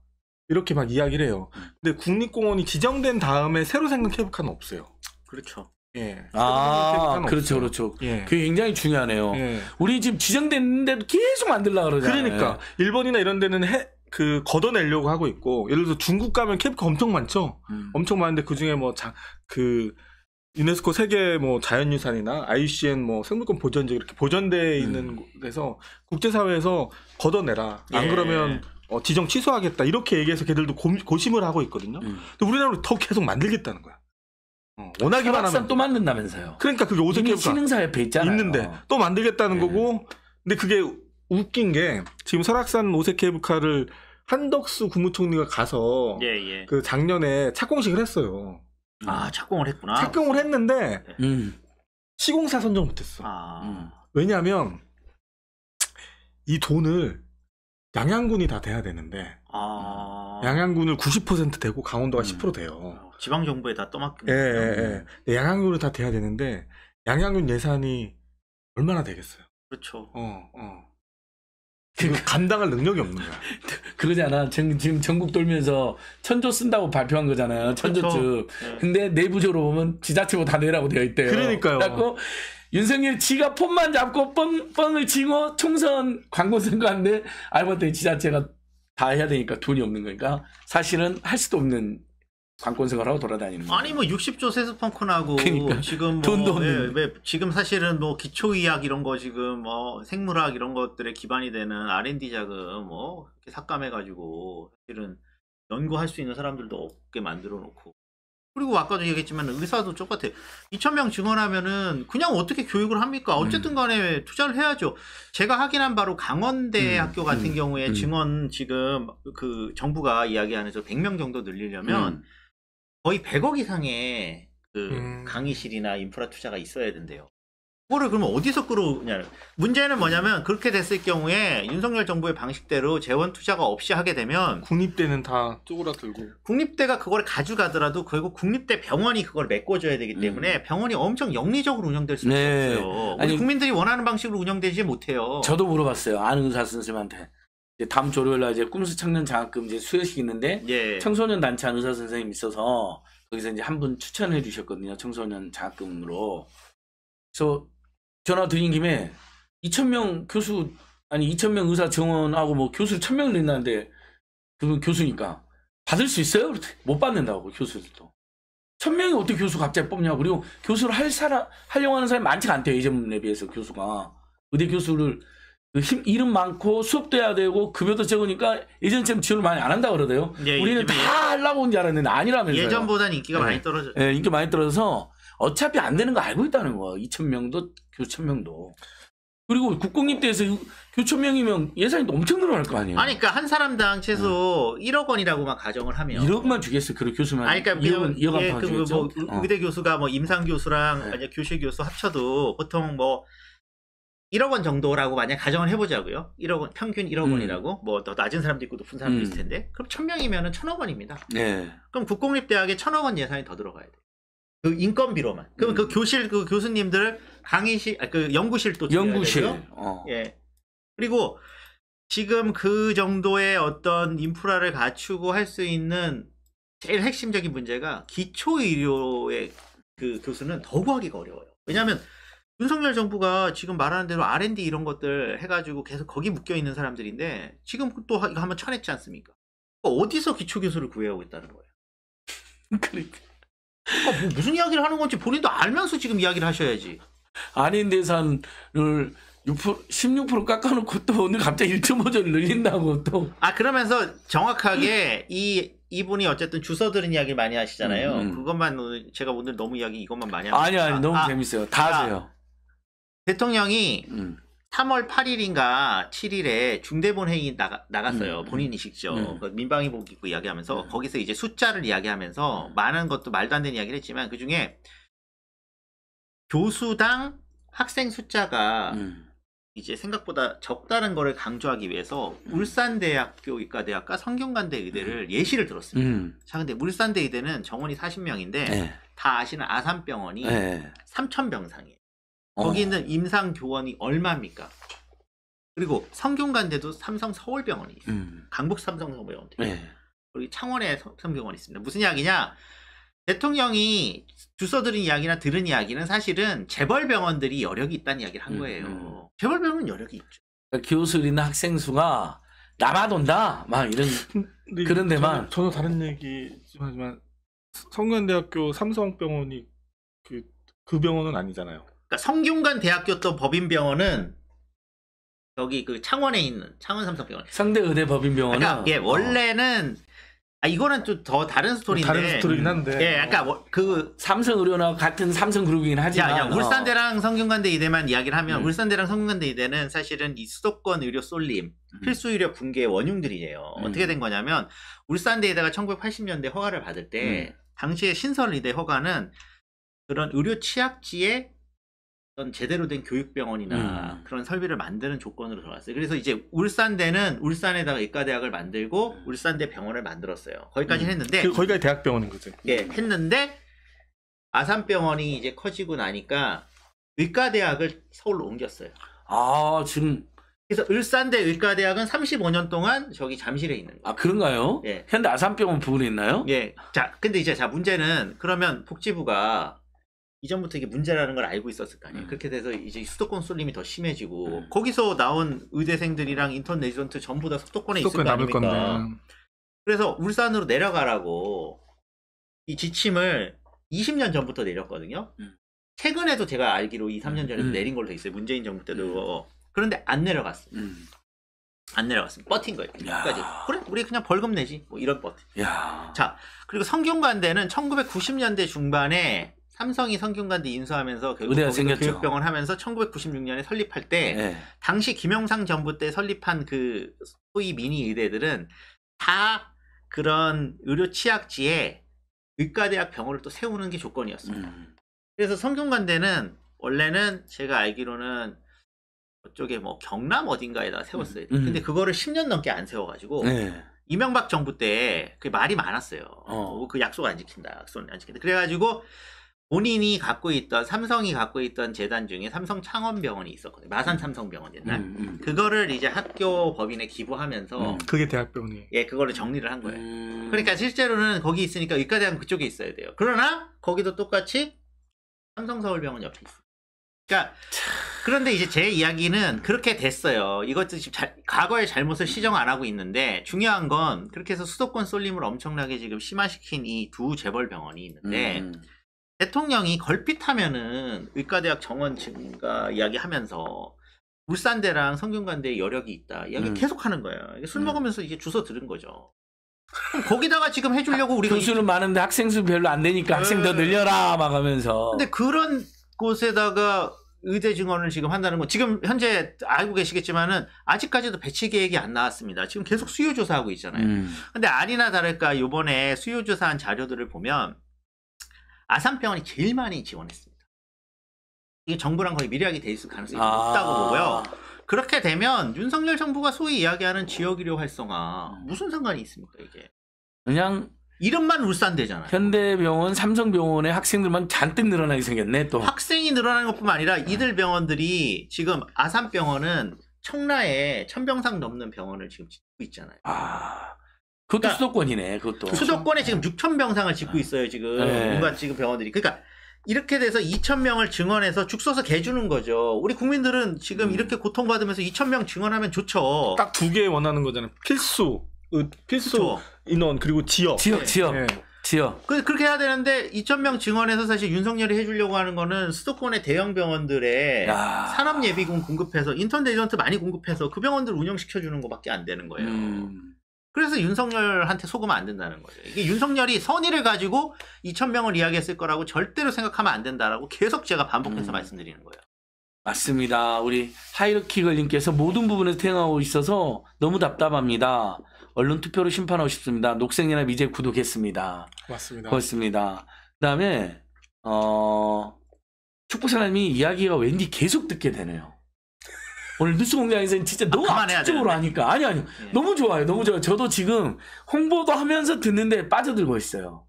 이렇게 막 이야기를 해요. 음. 근데 국립공원이 지정된 다음에 새로 생긴 케이블카는 없어요. 그렇죠. 예. 아, 그렇죠, 그렇죠. 예. 그게 굉장히 중요하네요. 예. 우리 지금 지정됐는데도 계속 만들라 그러잖아요. 그러니까 예. 일본이나 이런 데는 해, 그 걷어내려고 하고 있고 예를 들어 중국 가면 케이블카 엄청 많죠. 음. 엄청 많은데 뭐 그 중에 뭐그 유네스코 세계 뭐 자연유산이나 IUCN 뭐 생물권 보전지 이렇게 보전돼 음. 있는 음. 곳에서 국제사회에서 걷어내라. 안 예. 그러면 어, 지정 취소하겠다 이렇게 얘기해서 걔들도 고, 심을 하고 있거든요. 음. 근데 우리나라로 더 계속 만들겠다는 거야. 어, 워낙이만 하면 또 만든다면서요. 그러니까 그게 오색해 신흥사회 있잖아요. 있는데 어. 또 만들겠다는 예. 거고. 근데 그게 웃긴 게 지금 설악산 오색해부블카를 한덕수 국무총리가 가서 예, 예. 그 작년에 착공식을 했어요. 아 음. 착공을 했구나. 착공을 했는데 네. 음. 시공사 선정 못했어. 아. 음. 왜냐하면 이 돈을 양양군이 다 돼야 되는데 아. 양양군을 90% 되고 강원도가 음. 10% 돼요. 어, 지방 정부에 다 떠맡겨. 예, 예, 예, 예. 양양군을 다 돼야 되는데 양양군 예산이 얼마나 되겠어요? 그렇죠. 어, 어. 그 감당할 능력이 없는 거야. (laughs) 그러잖아. 지금, 지금 전국 돌면서 천조 쓴다고 발표한 거잖아요. 천조쯤. 그렇죠. 네. 근데 내부적으로 보면 지자체로다 내라고 되어 있대요. 그러니까요. 그래갖고 윤석열 지가 폰만 잡고 뻥, 뻥을 치어 총선 광고 선거한데 알고 봤더니 지자체가 다 해야 되니까 돈이 없는 거니까 사실은 할 수도 없는 관권 생활하고 돌아다니는 거. 아니 뭐 60조 세수 펑크나고 그러니까. 지금 뭐 돈도 예, 없 지금 사실은 뭐 기초의학 이런 거 지금 뭐 생물학 이런 것들에 기반이 되는 R&D 자금 뭐 이렇게 삭감해 가지고 사실은 연구할 수 있는 사람들도 없게 만들어 놓고 그리고 아까도 얘기했지만 의사도 똑같아요. 2천 명 증원하면은 그냥 어떻게 교육을 합니까? 어쨌든 음. 간에 투자를 해야죠. 제가 확인한 바로 강원대 음, 학교 같은 음, 경우에 음. 증원 지금 그 정부가 이야기하는 저 100명 정도 늘리려면 음. 거의 100억 이상의 그 음. 강의실이나 인프라 투자가 있어야 된대요. 그거를 그러면 어디서 끌어오냐. 문제는 뭐냐면 그렇게 됐을 경우에 윤석열 정부의 방식대로 재원 투자가 없이 하게 되면 국립대는 다 쪼그라들고 국립대가 그걸 가져가더라도 결국 국립대 병원이 그걸 메꿔줘야 되기 때문에 음. 병원이 엄청 영리적으로 운영될 수밖 네. 없어요. 우리 아니, 국민들이 원하는 방식으로 운영되지 못해요. 저도 물어봤어요. 아는 의사 선생님한테. 다음 월요일 날 이제 꿈수 청년 장학금 이제 수여식 이 있는데 예. 청소년 단체 한 의사 선생님 있어서 거기서 이제 한 분 추천해 주셨거든요. 청소년 장학금으로. 그래서 전화 드린 김에 2,000명 교수 아니 2,000명 의사 정원하고 뭐 교수 1,000명을 낸는데 그분 교수니까 받을 수 있어요? 못 받는다고 그 교수들도. 1,000명이 어떻게 교수 갑자기 뽑냐? 그리고 교수를 할 사람 하려고 하는 사람이 많지가 않대요. 이전에 비해서 교수가 의대 교수를 그 힘, 이름 많고 수업도 해야 되고 급여도 적으니까 예전처럼 지원을 많이 안 한다 그러대요. 예, 우리는 다 예, 하려고 온 줄 알았는데 아니라면서요. 예전보다는 인기가 예, 많이 떨어져. 예, 인기 많이 떨어져서 어차피 안 되는 거 알고 있다는 거. 2천 명도 교천 명도. 그리고 국공립대에서 교천 명이면 예산이 엄청 늘어날 거 아니에요. 아니 그러니까 한 사람당 최소 어. 예. 1억 원이라고만 가정을 하면 1억만 주겠어. 요그리 교수만. 아니 그러니까 2억은 2억 예, 그, 뭐, 어. 의대 교수가 뭐 임상 교수랑 예. 아니 교실 교수 합쳐도 보통 뭐 1억 원 정도라고 만약 가정을 해보자고요. 1억 원, 평균 1억 음. 원이라고. 뭐 더 낮은 사람도 있고 높은 사람도 음. 있을 텐데. 그럼 1000명이면 은 1000억 원입니다. 네. 그럼 국공립대학에 1000억 원 예산이 더 들어가야 돼그 인건비로만. 그럼 그 음. 그 교실, 그 교수님들 강의실, 아, 그 연구실 또 연구실. 어. 예. 그리고 지금 그 정도의 어떤 인프라를 갖추고 할 수 있는 제일 핵심적인 문제가 기초 의료의 그 교수는 더 구하기가 어려워요. 왜냐하면 윤석열 정부가 지금 말하는 대로 R&D 이런 것들 해가지고 계속 거기 묶여 있는 사람들인데 지금 또 이거 한번 쳐냈지 않습니까? 어, 어디서 기초 교수를 구해오고 있다는 거예요? (laughs) 그러니까. 어, 뭐 무슨 이야기를 하는 건지 본인도 알면서 지금 이야기를 하셔야지. 아닌 대산을 6% 16% 깎아놓고 또 오늘 갑자기 1.5절 늘린다고 또. 아 그러면서 정확하게 이 이분이 어쨌든 주서 들은 이야기를 많이 하시잖아요. 음, 음. 그것만 제가 오늘 너무 이야기 이것만 많이 하고 아니 아니 너무 아, 재밌어요. 다 아, 하세요. 대통령이 음. 3월 8일인가 7일에 중대본회의 나가, 나갔어요. 음. 본인이 직접 음. 그 민방위복 입고 이야기하면서 음. 거기서 이제 숫자를 이야기하면서 음. 많은 것도 말도 안 되는 이야기를 했지만 그 중에 교수당 학생 숫자가 음. 이제 생각보다 적다는 거를 강조하기 위해서 울산대학교 의과대학과 성균관대 의대를 예시를 들었습니다. 음. 자, 근데 울산대 의대는 정원이 40명인데 네. 다 아시는 아산병원이 네. 3,000병상이에요. 어. 거기 있는 임상 교원이 얼마입니까? 그리고 성균관대도 삼성 서울병원이 있어요. 음. 강북 삼성 서울병원. 네. 우리 창원에 성병원이 있습니다. 무슨 이야기냐? 대통령이 주서들은 이야기나 들은 이야기는 사실은 재벌 병원들이 여력이 있다는 이야기를 한 음, 거예요. 음, 음. 재벌 병원은 여력이 있죠. 그러니까 교수들이나 학생 수가 남아돈다 막 이런 (laughs) 그런 데만. 저는, 저는 다른 얘기지만 성균대학교 삼성병원이 그, 그 병원은 아니잖아요. 그러니까 성균관 대학교 또 법인병원은 여기 그 창원에 있는 창원 삼성병원. 상대 의대 법인병원은 그러니까 예, 어. 원래는 아 이거는 좀 더 다른 스토리인데. 다른 스토리긴 한데. 예, 약간 그러니까 어. 뭐 그 삼성 의료나 같은 삼성 그룹이긴 하지만 야, 야, 어. 울산대랑 성균관대 이대만 이야기를 하면 음. 울산대랑 성균관대 이대는 사실은 이 수도권 의료 쏠림, 음. 필수 의료 붕괴의 원흉들이에요. 음. 어떻게 된 거냐면 울산대 에다가 1980년대 허가를 받을 때 음. 당시에 신설 이대 허가는 그런 의료 취약지에 제대로 된 교육병원이나 음. 그런 설비를 만드는 조건으로 들어갔어요. 그래서 이제 울산대는 울산에다가 의과대학을 만들고 울산대 병원을 만들었어요. 거기까지 음. 했는데 그 거기가 대학병원인 거죠. 예, 했는데 아산병원이 이제 커지고 나니까 의과대학을 서울로 옮겼어요. 아 지금 그래서 울산대 의과대학은 35년 동안 저기 잠실에 있는 거예요. 아 그런가요? 예. 현대 아산병원 부근에 있나요? 예. 자, 근데 이제 자 문제는 그러면 복지부가 이전부터 이게 문제라는 걸 알고 있었을 거 아니에요. 음. 그렇게 돼서 이제 수도권 쏠림이 더 심해지고 음. 거기서 나온 의대생들이랑 인턴 레지던트 전부 다 수도권에 수도권 있을 거 아닙니까? 건데. 그래서 울산으로 내려가라고 이 지침을 20년 전부터 내렸거든요. 음. 최근에도 제가 알기로 2, 3년 전에 음. 내린 걸로 돼 있어요. 문재인 정부 때도. 음. 그런데 안 내려갔어요. 음. 안 내려갔습니다. 버틴 거예요. 끝까지. 그래, 우리 그냥 벌금 내지. 뭐 이런 버튼 야. 자, 그리고 성균관대는 1990년대 중반에 삼성이 성균관대 인수하면서 결국 의대가 생겼죠. 교육병원 하면서 1996년에 설립할 때 네. 당시 김영상 정부 때 설립한 그 소위 미니 의대들은 다 그런 의료 취약지에 의과대학 병원을 또 세우는 게 조건이었습니다. 음. 그래서 성균관대는 원래는 제가 알기로는 어쪽에뭐 경남 어딘가에다 세웠어요. 음. 근데 음. 그거를 10년 넘게 안 세워가지고 네. 이명박 정부 때그게 말이 많았어요. 어. 뭐 그 약속 안 지킨다, 약속 안 지킨다. 그래가지고 본인이 갖고 있던 삼성이 갖고 있던 재단 중에 삼성 창원병원이 있었거든요. 마산 음. 삼성병원 옛날 음, 음. 그거를 이제 학교 법인에 기부하면서 음, 그게 대학병원이에요. 예, 그거를 정리를 한 거예요. 음. 그러니까 실제로는 거기 있으니까 의과대학 그쪽에 있어야 돼요. 그러나 거기도 똑같이 삼성 서울병원 옆에 있어요. 그러니까 그런데 이제 제 이야기는 그렇게 됐어요. 이것도 지금 자, 과거의 잘못을 시정 안 하고 있는데 중요한 건 그렇게 해서 수도권 쏠림을 엄청나게 지금 심화시킨 이 두 재벌 병원이 있는데 음. 대통령이 걸핏하면은 의과대학 정원 증가 이야기하면서 울산대랑 성균관대에 여력이 있다 이야기 음. 계속하는 거예요. 술 음. 먹으면서 이게 주워 들은 거죠. 거기다가 지금 해주려고 우리가 교수는 이... 많은데 학생 수 별로 안 되니까 네. 학생 더 네. 늘려라 막 하면서. 근데 그런 곳에다가 의대 증원을 지금 한다는 건 지금 현재 알고 계시겠지만은 아직까지도 배치 계획이 안 나왔습니다. 지금 계속 수요 조사하고 있잖아요. 음. 근데 아니나 다를까 요번에 수요 조사한 자료들을 보면 아산병원이 제일 많이 지원했습니다. 이게 정부랑 거의 밀약이 돼 있을 가능성이 아... 높다고 보고요. 그렇게 되면 윤석열 정부가 소위 이야기하는 지역의료 활성화 무슨 상관이 있습니까 이게? 그냥 이름만 울산 되잖아요. 현대병원, 삼성병원에 학생들만 잔뜩 늘어나게 생겼네 또. 학생이 늘어나는 것뿐만 아니라 이들 병원들이 지금 아산병원은 청라에 천병상 넘는 병원을 지금 짓고 있잖아요. 아... 그것도 그러니까 수도권이네. 그것도 수도권에 그렇죠. 지금 6천 병상을 짓고 네. 있어요. 지금 네. 일반 지금 병원들이. 그러니까 이렇게 돼서 2천 명을 증원해서 죽소서 개주는 거죠. 우리 국민들은 지금 음. 이렇게 고통받으면서 2천 명 증원하면 좋죠. 딱 두 개 원하는 거잖아요. 필수, 필수 그쵸? 인원 그리고 지역. 지역, 네. 지역. 네. 지역. 그, 그렇게 해야 되는데 2천 명 증원해서 사실 윤석열이 해주려고 하는 거는 수도권의 대형 병원들에 산업 예비군 공급해서 인턴 데이전트 많이 공급해서 그 병원들 운영시켜 주는 거밖에 안 되는 거예요. 음. 그래서 윤석열한테 속으면 안 된다는 거죠. 이게 윤석열이 선의를 가지고 2천명을 이야기했을 거라고 절대로 생각하면 안 된다라고 계속 제가 반복해서 음. 말씀드리는 거예요. 맞습니다. 우리 하이러키걸님께서 모든 부분에서 태어나고 있어서 너무 답답합니다. 언론 투표로 심판하고 싶습니다. 녹색연합 이제 구독했습니다. 맞습니다. 그렇습니다. 그 다음에, 어, 축구사람이 이야기가 왠지 계속 듣게 되네요. 오늘 뉴스 공장에서는 진짜 너무 아, 적으로 하니까 아니 아니 예. 너무 좋아요 너무 좋아요 저도 지금 홍보도 하면서 듣는데 빠져들고 있어요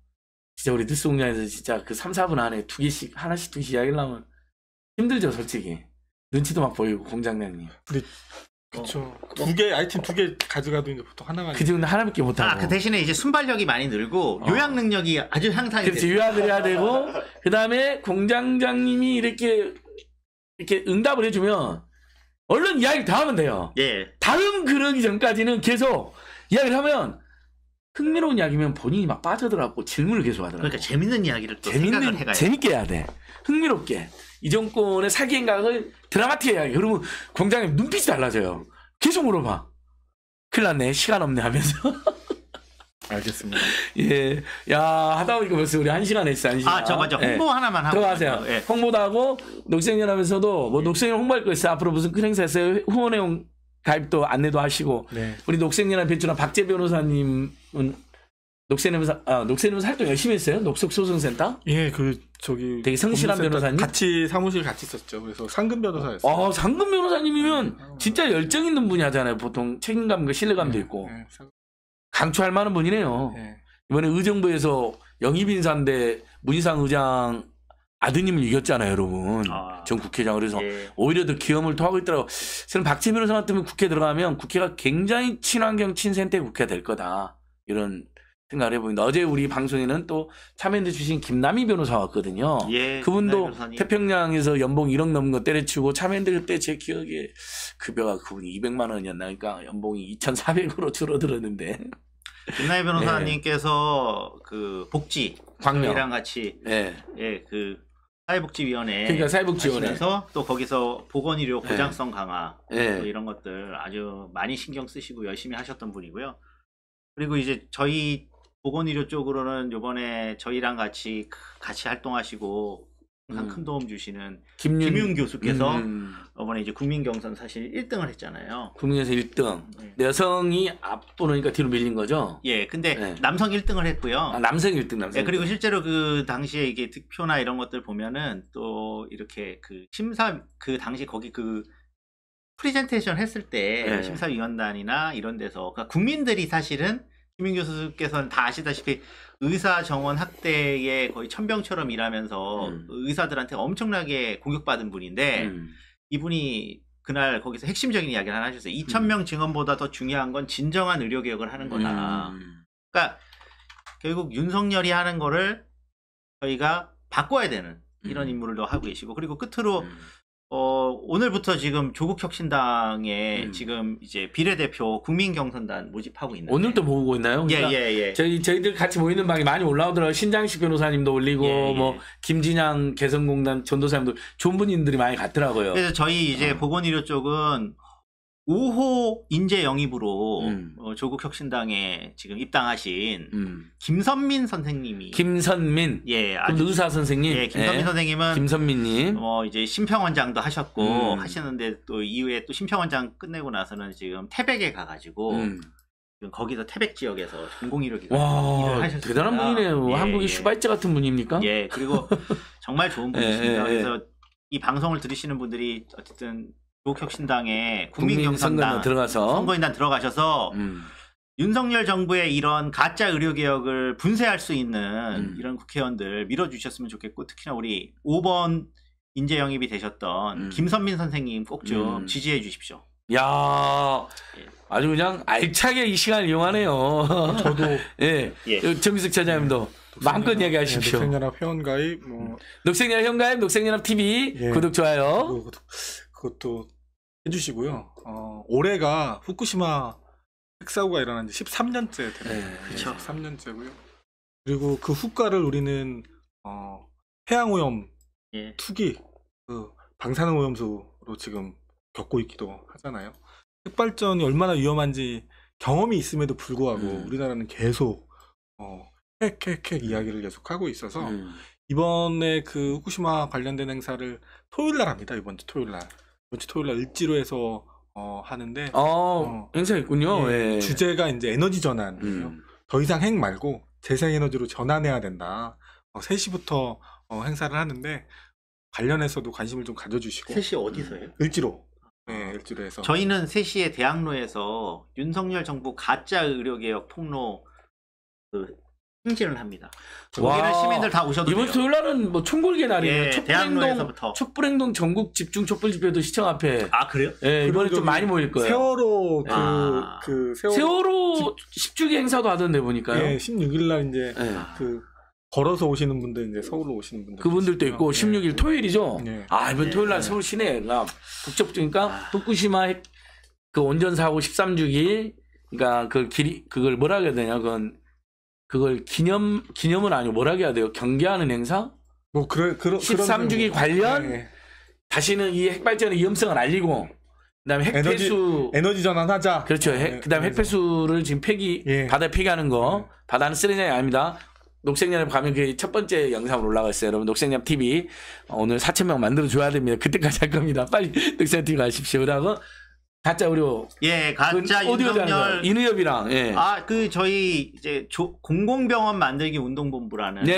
진짜 우리 뉴스 공장에서 진짜 그 3, 4분 안에 두 개씩 하나씩 두 개씩 이야기하면 힘들죠 솔직히 눈치도 막 보이고 공장장님 우리 그쵸 어, 뭐. 두개 아이템 두 개 가져가도 이제 보통 하나만 그 정도 하나밖에 못하고 아, 그 대신에 이제 순발력이 많이 늘고 어. 요약 능력이 아주 향상이 그렇지 요약을 해야 되고 그 다음에 공장장님이 이렇게 이렇게 응답을 해주면 얼른 이야기 다 하면 돼요. 예. 다음 그러기 전까지는 계속 이야기를 하면 흥미로운 이야기면 본인이 막 빠져들어갖고 질문을 계속 하더라고. 그러니까 재밌는 이야기를 또 재밌는, 생각을 해가야 재밌게 해야 돼. 흥미롭게. 이 정권의 사기 행각을 드라마틱하게 해야 돼. 그러면 공장님 눈빛이 달라져요. 계속 물어봐. 큰일 났네. 시간 없네 하면서. (laughs) 알겠습니다. (laughs) 예. 야, 하다 보니까 벌써 우리 한 시간 했어요, 한 시간. 아, 저 맞아. 예. 홍보 예. 하나만 하고. 들어가세요. 예. 홍보도 하고, 녹색연 하면서도, 뭐, 예. 녹색연 홍보할 거 있어요. 앞으로 무슨 큰 행사 있어요. 후원회원 가입도 안내도 하시고. 네. 우리 녹색연 배추나 박재 변호사님은 녹색연합, 아, 녹색연합 활동 열심히 했어요. 녹색소송센터? 예, 그, 저기. 되게 성실한 변호사님. 같이 사무실 같이 있었죠. 그래서 상금 변호사였어요. 아, 상금 변호사님이면 네. 진짜 열정 있는 분이 하잖아요. 보통 책임감과 그 신뢰감도 네. 있고. 네. 강추할 만한 분이네요. 네. 이번에 의정부에서 영입 인사인데 문희상 의장 아드님을 이겼잖아요, 여러분. 아, 전 국회의장 그해서 예. 오히려 더 기염을 토하고 있더라고. 저는 박재민 의사 같으면 국회 들어가면 국회가 굉장히 친환경 친생터 국회가 될 거다 이런 생각을 해보니다 어제 우리 방송에는 또 참여연대 출신 김남희 변호사 왔거든요. 예, 그분도 태평양에서 연봉 1억 넘은거 때려치우고 참여연대 그때 제 기억에 급여가 그분이 200만 원이었나 그러니까 연봉이 2,400으로 줄어들었는데. 김나희 변호사님께서 네. 그 복지 광명. 이랑 같이 네. 예, 그 사회복지위원회 그러니까 사회복지위원회. 하서또 거기서 보건의료 네. 보장성 강화 네. 또 뭐 이런 것들 아주 많이 신경 쓰시고 열심히 하셨던 분이고요. 그리고 이제 저희 보건의료 쪽으로는 요번에 저희랑 같이 같이 활동하시고 항상 큰 음. 도움 주시는 김윤, 김윤 교수께서 음, 음. 이번에 이제 국민경선 사실 1등을 했잖아요. 국민에서 1등. 네. 여성이 앞보니까 뒤로 밀린 거죠? 예, 근데 네. 남성 1등을 했고요. 아, 남성 1등, 남성. 예, 그리고 1등. 실제로 그 당시에 이게 득표나 이런 것들 보면은 또 이렇게 그 심사 그 당시 거기 그 프리젠테이션 했을 때 네. 심사위원단이나 이런 데서 그러니까 국민들이 사실은 김민 교수께서는 다 아시다시피 의사 정원 학대에 거의 천병처럼 일하면서 음. 의사들한테 엄청나게 공격받은 분인데 음. 이분이 그날 거기서 핵심적인 이야기를 하나 하셨어요. 2천명 음. 증언보다 더 중요한 건 진정한 의료 개혁을 하는 거다. 음. 그러니까 결국 윤석열이 하는 거를 저희가 바꿔야 되는 이런 인물을 음. 더 하고 계시고 그리고 끝으로 음. 어, 오늘부터 지금 조국 혁신당에 음. 지금 이제 비례대표 국민경선단 모집하고 있는 오늘도 모으고 있나요? 예, 그러니까 예, 예. 저희 저희들 같이 모이는 방이 많이 올라오더라고요. 신장식 변호사님도 올리고 예, 예. 뭐 김진양 개성공단 전도사님도 좋은 분들이 많이 갔더라고요. 그래서 저희 이제 어. 보건의료 쪽은 5호 인재 영입으로 음. 어, 조국 혁신당에 지금 입당하신 음. 김선민 선생님이 김선민 예 아주, 의사 선생님 예 김선민 예. 선생님은 김선민님 어 이제 심평원장도 하셨고 음. 하시는데 또 이후에 또 심평원장 끝내고 나서는 지금 태백에 가가지고 음. 지금 거기서 태백 지역에서 전공 이력이 와 대단한 분이네요 예, 한국의 예. 슈바이트 같은 분입니까 예 그리고 정말 좋은 분이십니다 (laughs) 예, 예, 예, 그래서 이 방송을 들으시는 분들이 어쨌든 조국혁신당에 국민경선당 들어가서. 선거인단 들어가셔서 음. 윤석열 정부의 이런 가짜 의료개혁을 분쇄할 수 있는 음. 이런 국회의원들 밀어주셨으면 좋겠고 특히나 우리 5번 인재 영입이 되셨던 음. 김선민 선생님 꼭좀 음. 지지해 주십시오. 야 예. 아주 그냥 알차게 이 시간을 이용하네요. 저도 (laughs) 예, 예. 정미석 차장님도 음. 마음껏 이야기하십시오. 녹색연합 네, 회원가입 뭐 녹색연합 음. 회원가입, 녹색연합 TV 예. 구독 좋아요. 그것도 해주시고요. 어, 올해가 후쿠시마 핵사고가 일어난 지 13년째 됩니다. 네, 그렇죠. 13년째고요. 그리고 그 후과를 우리는 어, 해양 오염 예. 투기 그 방사능 오염수로 지금 겪고 있기도 하잖아요. 핵발전이 얼마나 위험한지 경험이 있음에도 불구하고 음. 우리나라는 계속 어, 핵핵핵 이야기를 계속 하고 있어서 음. 이번에 그 후쿠시마 관련된 행사를 토요일 날 합니다. 이번 주 토요일 날. 이번 토요일 날 을지로에서 어, 하는데 아, 어, 행사 있군요. 예, 예. 주제가 이제 에너지 전환이에요. 음. 더 이상 핵 말고 재생에너지로 전환해야 된다. 어, 3시부터 어, 행사를 하는데 관련해서도 관심을 좀 가져주시고 3시 어디서 요 을지로 음, 네, 예, 일주일에서 저희는 3시에 대학로에서 윤석열 정부 가짜 의료개혁 폭로 그 행진을 합니다. 와. 오기 시민들 다 오셔도 이번 돼요. 토요일 날은 뭐 총궐기 날이에요. 예, 대학로에서부터. 촛불행동 전국 집중 촛불 집회도 시청 앞에. 아 그래요? 예, 이번에 좀 많이 모일 거예요. 세월호, 그, 아. 그 세월호, 십주기 행사도 하던데 보니까요. 예, 16일 날 이제 예. 그 걸어서 오시는 분들 이제 서울로 오시는 분들 그분들도 있고 예. 16일 토요일이죠. 예. 아 이번 예. 토요일 날 서울 시내가 북적북적니까 후쿠시마 아. 그 온전 사고 13주기 그러니까 그 길이 그걸 뭐라 그래야 되냐 그건 그걸 기념 기념은 아니고 뭐라 해야 돼요? 경계하는 행사? 뭐 그런 그런 13주기 관련 네. 다시는 이 핵발전의 위험성을 알리고 그다음에 핵폐수 에너지, 에너지 전환하자. 그렇죠. 핵, 네, 그다음에 핵폐수를 지금 폐기 예. 바다에 폐기하는 거 예. 바다는 쓰레기장이 아닙니다. 녹색연합 가면 그 첫 번째 영상으로 올라가 있어요. 여러분 녹색연합 TV 어, 오늘 4천 명 만들어 줘야 됩니다. 그때까지 할 겁니다. 빨리 (laughs) 녹색연합 TV 가십시오라고 그 가짜 의료. 예, 가짜 그윤석 인의협이랑 예. 아, 그 저희 이제 조, 공공병원 만들기 운동본부라는 네.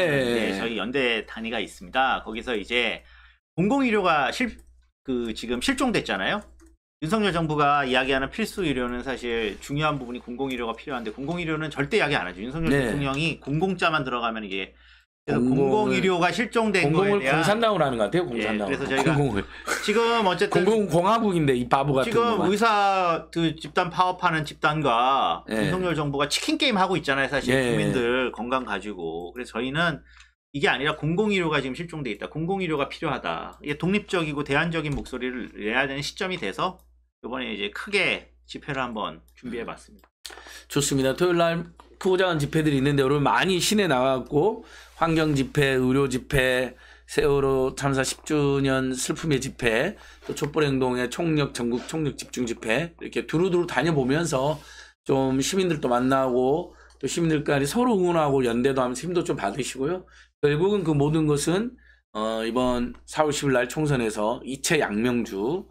예, 저희 연대 단위가 있습니다. 거기서 이제 공공의료가 실 그 지금 실종됐잖아요. 윤석열 정부가 이야기하는 필수 의료는 사실 중요한 부분이 공공의료가 필요한데 공공의료는 절대 이야기 안 하죠. 윤석열 네. 대통령이 공공자만 들어가면 이게 어, 공공의료가 실종된 거 공공을 대한 공산당으로 하는 것 같아요. 공산당. 예, 그래서 저희가 공공을 지금 어쨌든 공공공화국인데 이 바보 같은 지금 거. 의사 그 집단 파업하는 집단과 예. 윤석열 정부가 치킨 게임 하고 있잖아요. 사실 예. 국민들 건강 가지고. 그래서 저희는 이게 아니라 공공의료가 지금 실종돼 있다. 공공의료가 필요하다. 이게 독립적이고 대안적인 목소리를 내야 되는 시점이 돼서 이번에 이제 크게 집회를 한번 준비해봤습니다. 좋습니다. 토요일 날 후보자관 집회들이 있는데 여러분 많이 시내 나가고 환경 집회, 의료 집회, 세월호 참사 10주년 슬픔의 집회, 또 촛불행동의 총력 전국 총력 집중 집회 이렇게 두루두루 다녀보면서 좀 시민들도 만나고 또 시민들끼리 서로 응원하고 연대도 하면서 힘도 좀 받으시고요. 결국은 그 모든 것은 어, 이번 4월 10일 날 총선에서 이채 양명주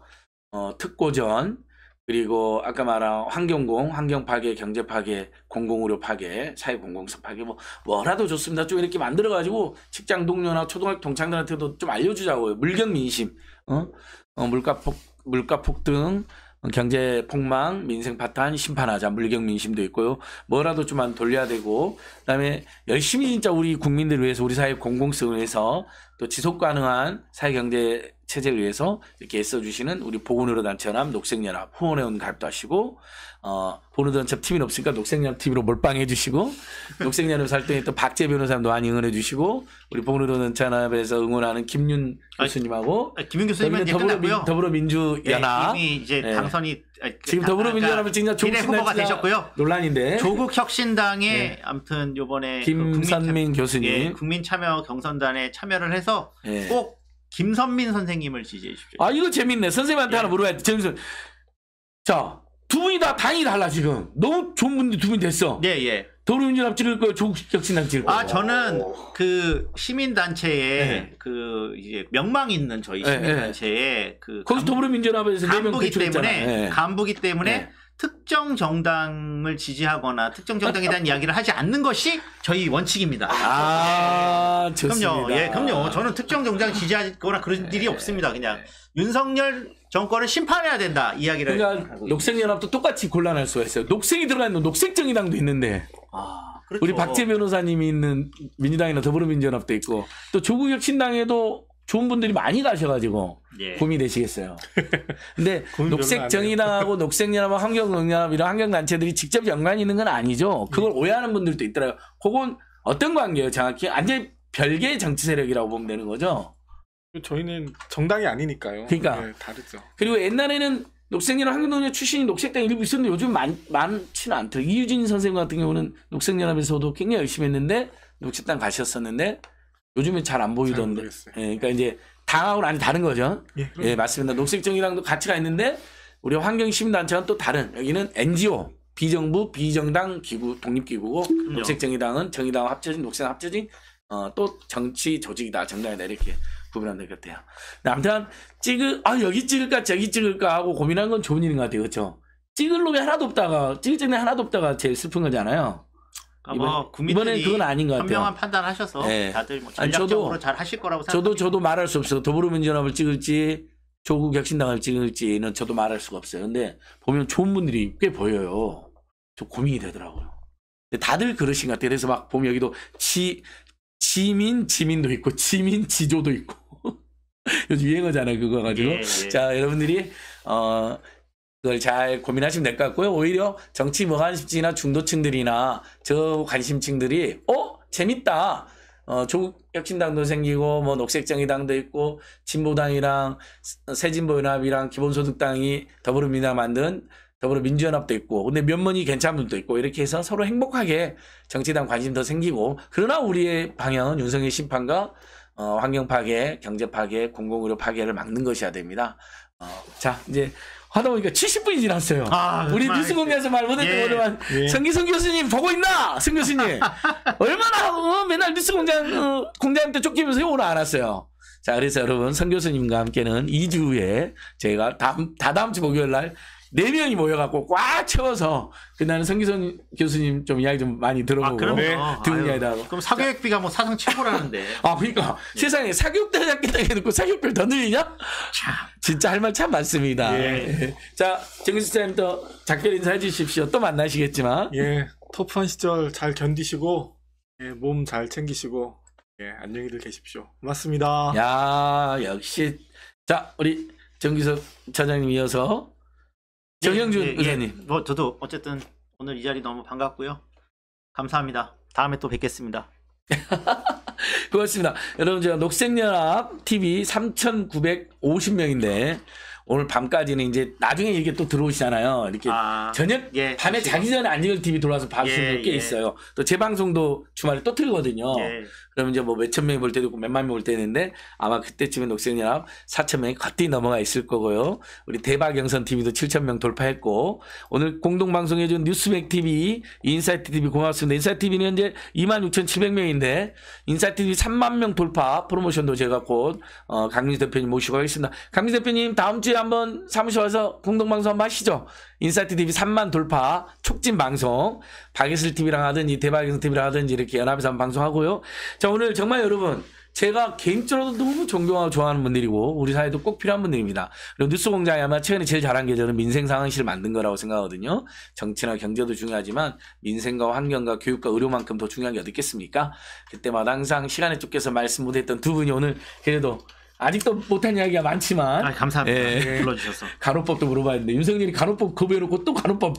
어, 특고전 그리고 아까 말한 환경공, 환경 파괴, 경제 파괴, 공공의료 파괴, 사회 공공성 파괴 뭐 뭐라도 좋습니다. 좀 이렇게 만들어 가지고 직장 동료나 초등학교 동창들한테도 좀 알려 주자고요. 물경 민심. 어? 어 물가 폭 물가 폭등 어, 경제 폭망, 민생 파탄 심판하자 물경 민심도 있고요. 뭐라도 좀만 돌려야 되고 그다음에 열심히 진짜 우리 국민들 위해서 우리 사회 공공성을 위해서 또 지속 가능한 사회경제 체제를 위해서 이렇게 애써주시는 우리 보훈의료단체연합, 녹색연합 후원회원 가입도 하시고 어, 보훈의료단체 TV는 없으니까 녹색연합 팀 v 로 몰빵해 주시고 (laughs) 녹색연합 활동에 또 박재 변호사님도 많이 응원해 주시고 우리 보훈의료단체연합에서 응원하는 김윤 교수님하고 아, 김윤 교수님은 더불어, 더불어민주연합 네, 이미 이제 네. 당선이 지금 더불어민주당은 그러니까 후보가 되셨고요. 논란인데 조국 혁신당에 네. 아무튼 요번에 김선민 그 교수님 예, 국민 참여 경선단에 참여를 해서 예. 꼭 김선민 선생님을 지지해 주십시오. 아 이거 재밌네. 선생님한테 예. 하나 물어봐야 돼. 재밌어. 자두 분이 다 당이 달라 지금 너무 좋은 분들 두 분 됐어. 네 예. 도로어민주당를을 거예요? 조국혁신당 찍을 거예요? 아 저는 그 시민단체에 네. 그 이제 명망 있는 저희 네, 네. 시민단체에 그 거기서 더민주당에서 네 간부기 때문에 간부기 때문에 특정 정당을 지지하거나 특정 정당에 대한 이야기를 하지 않는 것이 저희 원칙입니다. 아, 네. 그럼요. 예, 그럼요. 저는 특정 정당 지지하거나 그런 일이 없습니다. 그냥 윤석열 정권을 심판해야 된다 이야기를. 그러니까 녹색연합도 똑같이 곤란할 수가 있어요. 녹색이 들어가 있는 녹색정의당도 있는데 아, 그렇죠. 우리 박재 변호사님이 있는 민주당이나 더불어민주연합도 있고 또 조국혁신당에도 좋은 분들이 많이 가셔가지고 예. 고민이 되시겠어요. (laughs) 근데 녹색정의당하고 녹색연합하고 환경연합 이런 환경단체들이 직접 연관이 있는 건 아니죠. 그걸 예. 오해하는 분들도 있더라고요. 그건 어떤 관계예요 정확히? 완전 히 별개의 정치 세력이라고 보면 되는 거죠. 저희는 정당이 아니니까요. 그러니까 네, 다르죠. 그리고 옛날에는 녹색연합 한국노년 출신이 녹색당 일부 있었는데 요즘 많, 많지는 않더 이유진 선생님 같은 경우는 녹색연합에서도 굉장히 열심히 했는데 녹색당 가셨었는데 요즘은 잘안 보이던데. 잘 예, 그러니까 이제 당하고는 아니 다른 거죠. 예, 예 맞습니다. 녹색정의당도 가치가 있는데 우리 환경시민단체와는 또 다른 여기는 NGO 비정부 비정당 기구 독립기구고 녹색정의당은 정의당 합쳐진 녹색 합쳐진 어, 또 정치 조직이다 정당이다 이렇게 구분하것 같아요. 남편 찍을 아 여기 찍을까 저기 찍을까 하고 고민한 건 좋은 일인 것 같아요. 그렇죠? 찍을 놈이 하나도 없다가 찍을 놈이 하나도 없다가 제일 슬픈 거잖아요. 그러니까 이번, 뭐 이번엔 그건 아닌 것 같아요. 현명한 판단하셔서 네. 다들 뭐 전략적으로 잘 하실 거라고 생각 저도 저도 말할 수 없어요. 더불어민주당을 찍을지 조국 혁신당을 찍을지는 저도 말할 수가 없어요. 근데 보면 좋은 분들이 꽤 보여요. 좀 고민이 되더라고요. 근데 다들 그러신 것 같아요. 그래서 막 보면 여기도 지, 지민 지민도 있고 지민 지조도 있고 (laughs) 요즘 유행어잖아 그거 가지고 예, 예. 자 여러분들이 어 그걸 잘 고민하시면 될 것 같고요 오히려 정치 무관심층이나 뭐 중도층들이나 저 관심층들이 어 재밌다 어 조국 혁신당도 생기고 뭐 녹색정의당도 있고 진보당이랑 새진보연합이랑 기본소득당이 더불어민주당 만든 더불어민주연합도 있고 근데 면면이 괜찮은 분도 있고 이렇게 해서 서로 행복하게 정치당 관심 도 생기고 그러나 우리의 방향은 윤석열 심판과 어, 환경 파괴, 경제 파괴, 공공의료 파괴를 막는 것이어야 됩니다. 어, 자 이제 하다 보니까 70분이 지났어요. 아, 우리 뉴스 공개에서 말 못했던 거지만 예, 예. 성기성 교수님 보고 있나? 성 교수님 (laughs) 얼마나 어, 맨날 뉴스 공장 어, 공장한테 쫓기면서 오늘 안 왔어요. 자 그래서 여러분 성 교수님과 함께는 2주에 제가 다음 다다음 주 목요일 날네 명이 모여갖고 꽉 채워서 그날은 성기선 교수님 좀 이야기 좀 많이 들어보고 아, 네. 듣는 이야기다 하고 그럼 사교육비가 뭐 사상 최고라는데 (laughs) 아 그러니까 예. 세상에 사교육비 잡겠다 해놓고 사교육비를 더 늘리냐? 참 진짜 할 말 참 많습니다 예. 예. 자 정규수 선생님또 작별 인사해 주십시오 또 만나시겠지만 예 터프한 시절 잘 견디시고 예, 몸잘 챙기시고 예 안녕히들 계십시오 고맙습니다 야 역시 자 우리 정기석 차장님 이어서 예, 정영준 예, 예, 의사님. 뭐 저도 어쨌든 오늘 이 자리 너무 반갑고요. 감사합니다. 다음에 또 뵙겠습니다. (laughs) 고맙습니다. 여러분 제가 녹색연합 TV 3,950명인데 오늘 밤까지는 이제 나중에 이게 또 들어오시잖아요. 이렇게 아, 저녁 예, 밤에 그렇죠. 자기 전에 안읽걸 TV 돌아서 봐주시는 예, 분 예. 있어요. 또 재방송도 주말에 또 틀거든요. 예. 그럼 이제 뭐 몇천 명이 볼 때도 있고 몇만 명이 볼 때도 있는데 아마 그때쯤에 녹색연합 4천 명이 거뜬히 넘어가 있을 거고요. 우리 대박영선 TV도 7천 명 돌파했고 오늘 공동방송해준 뉴스맥 TV, 인사이트 TV 고맙습니다. 인사이트 TV는 현재 2만 6,700명인데 인사이트 TV 3만 명 돌파 프로모션도 제가 곧 어, 강민수 대표님 모시고 가겠습니다 강민수 대표님 다음 주에 한번 사무실 와서 공동방송 한번 하시죠. 인사이트 TV 3만 돌파 촉진 방송 박예슬 TV랑 하든지 대박영선 TV랑 하든지 이렇게 연합에서 한번 방송하고요. 자 오늘 정말 여러분 제가 개인적으로도 너무 존경하고 좋아하는 분들이고 우리 사회도 꼭 필요한 분들입니다. 그리고 뉴스 공장이 아마 최근에 제일 잘한 게 저는 민생 상황실 을 만든 거라고 생각하거든요. 정치나 경제도 중요하지만 민생과 환경과 교육과 의료만큼 더 중요한 게 어디 있겠습니까? 그때마다 항상 시간에 쫓겨서 말씀 못했던 두 분이 오늘 그래도 아직도 못한 이야기가 많지만 아, 감사합니다 예, 네, 불러주셔서 가로법도물어봐야되는데 윤석열이 가로법 급여놓고 또가로법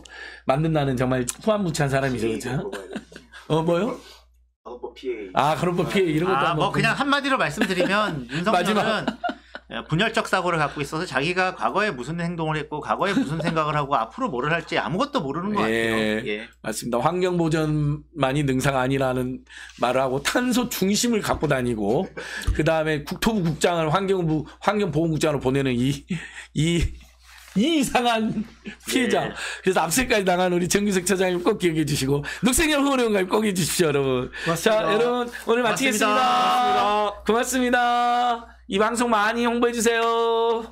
만든다는 정말 후한무치한 사람이죠 그렇죠? 어 뭐요? 가로법 아, 뭐 피해. 아그런법 뭐 피해 이런 것도 아, 뭐 그냥 한마디로 말씀드리면 (laughs) 윤석열은 예, 분열적 사고를 갖고 있어서 자기가 과거에 무슨 행동을 했고 과거에 무슨 생각을 하고 앞으로 뭐를 할지 아무것도 모르는 것 예, 같아요. 예. 맞습니다. 환경 보전만이 능사가 아니라는 말을 하고 탄소 중심을 갖고 다니고 그 다음에 국토부 국장을 환경부 환경보건국장으로 보내는 이이 이 이상한 피해자. 예. 그래서 압수까지 나간 우리 정규석 차장님꼭 기억해 주시고 녹색열 후원회원가꼭 해주십시오, 여러분. 고맙습니다. 자, 여러분 오늘 마치겠습니다. 고맙습니다. 고맙습니다. 이 방송 많이 홍보해 주세요.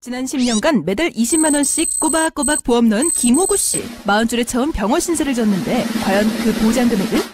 지난 10년간 매달 20만 원씩 꼬박꼬박 보험 넣은 김호구 씨. 4 0 줄에 처음 병원 신세를 졌는데 과연 그 보장 금액은?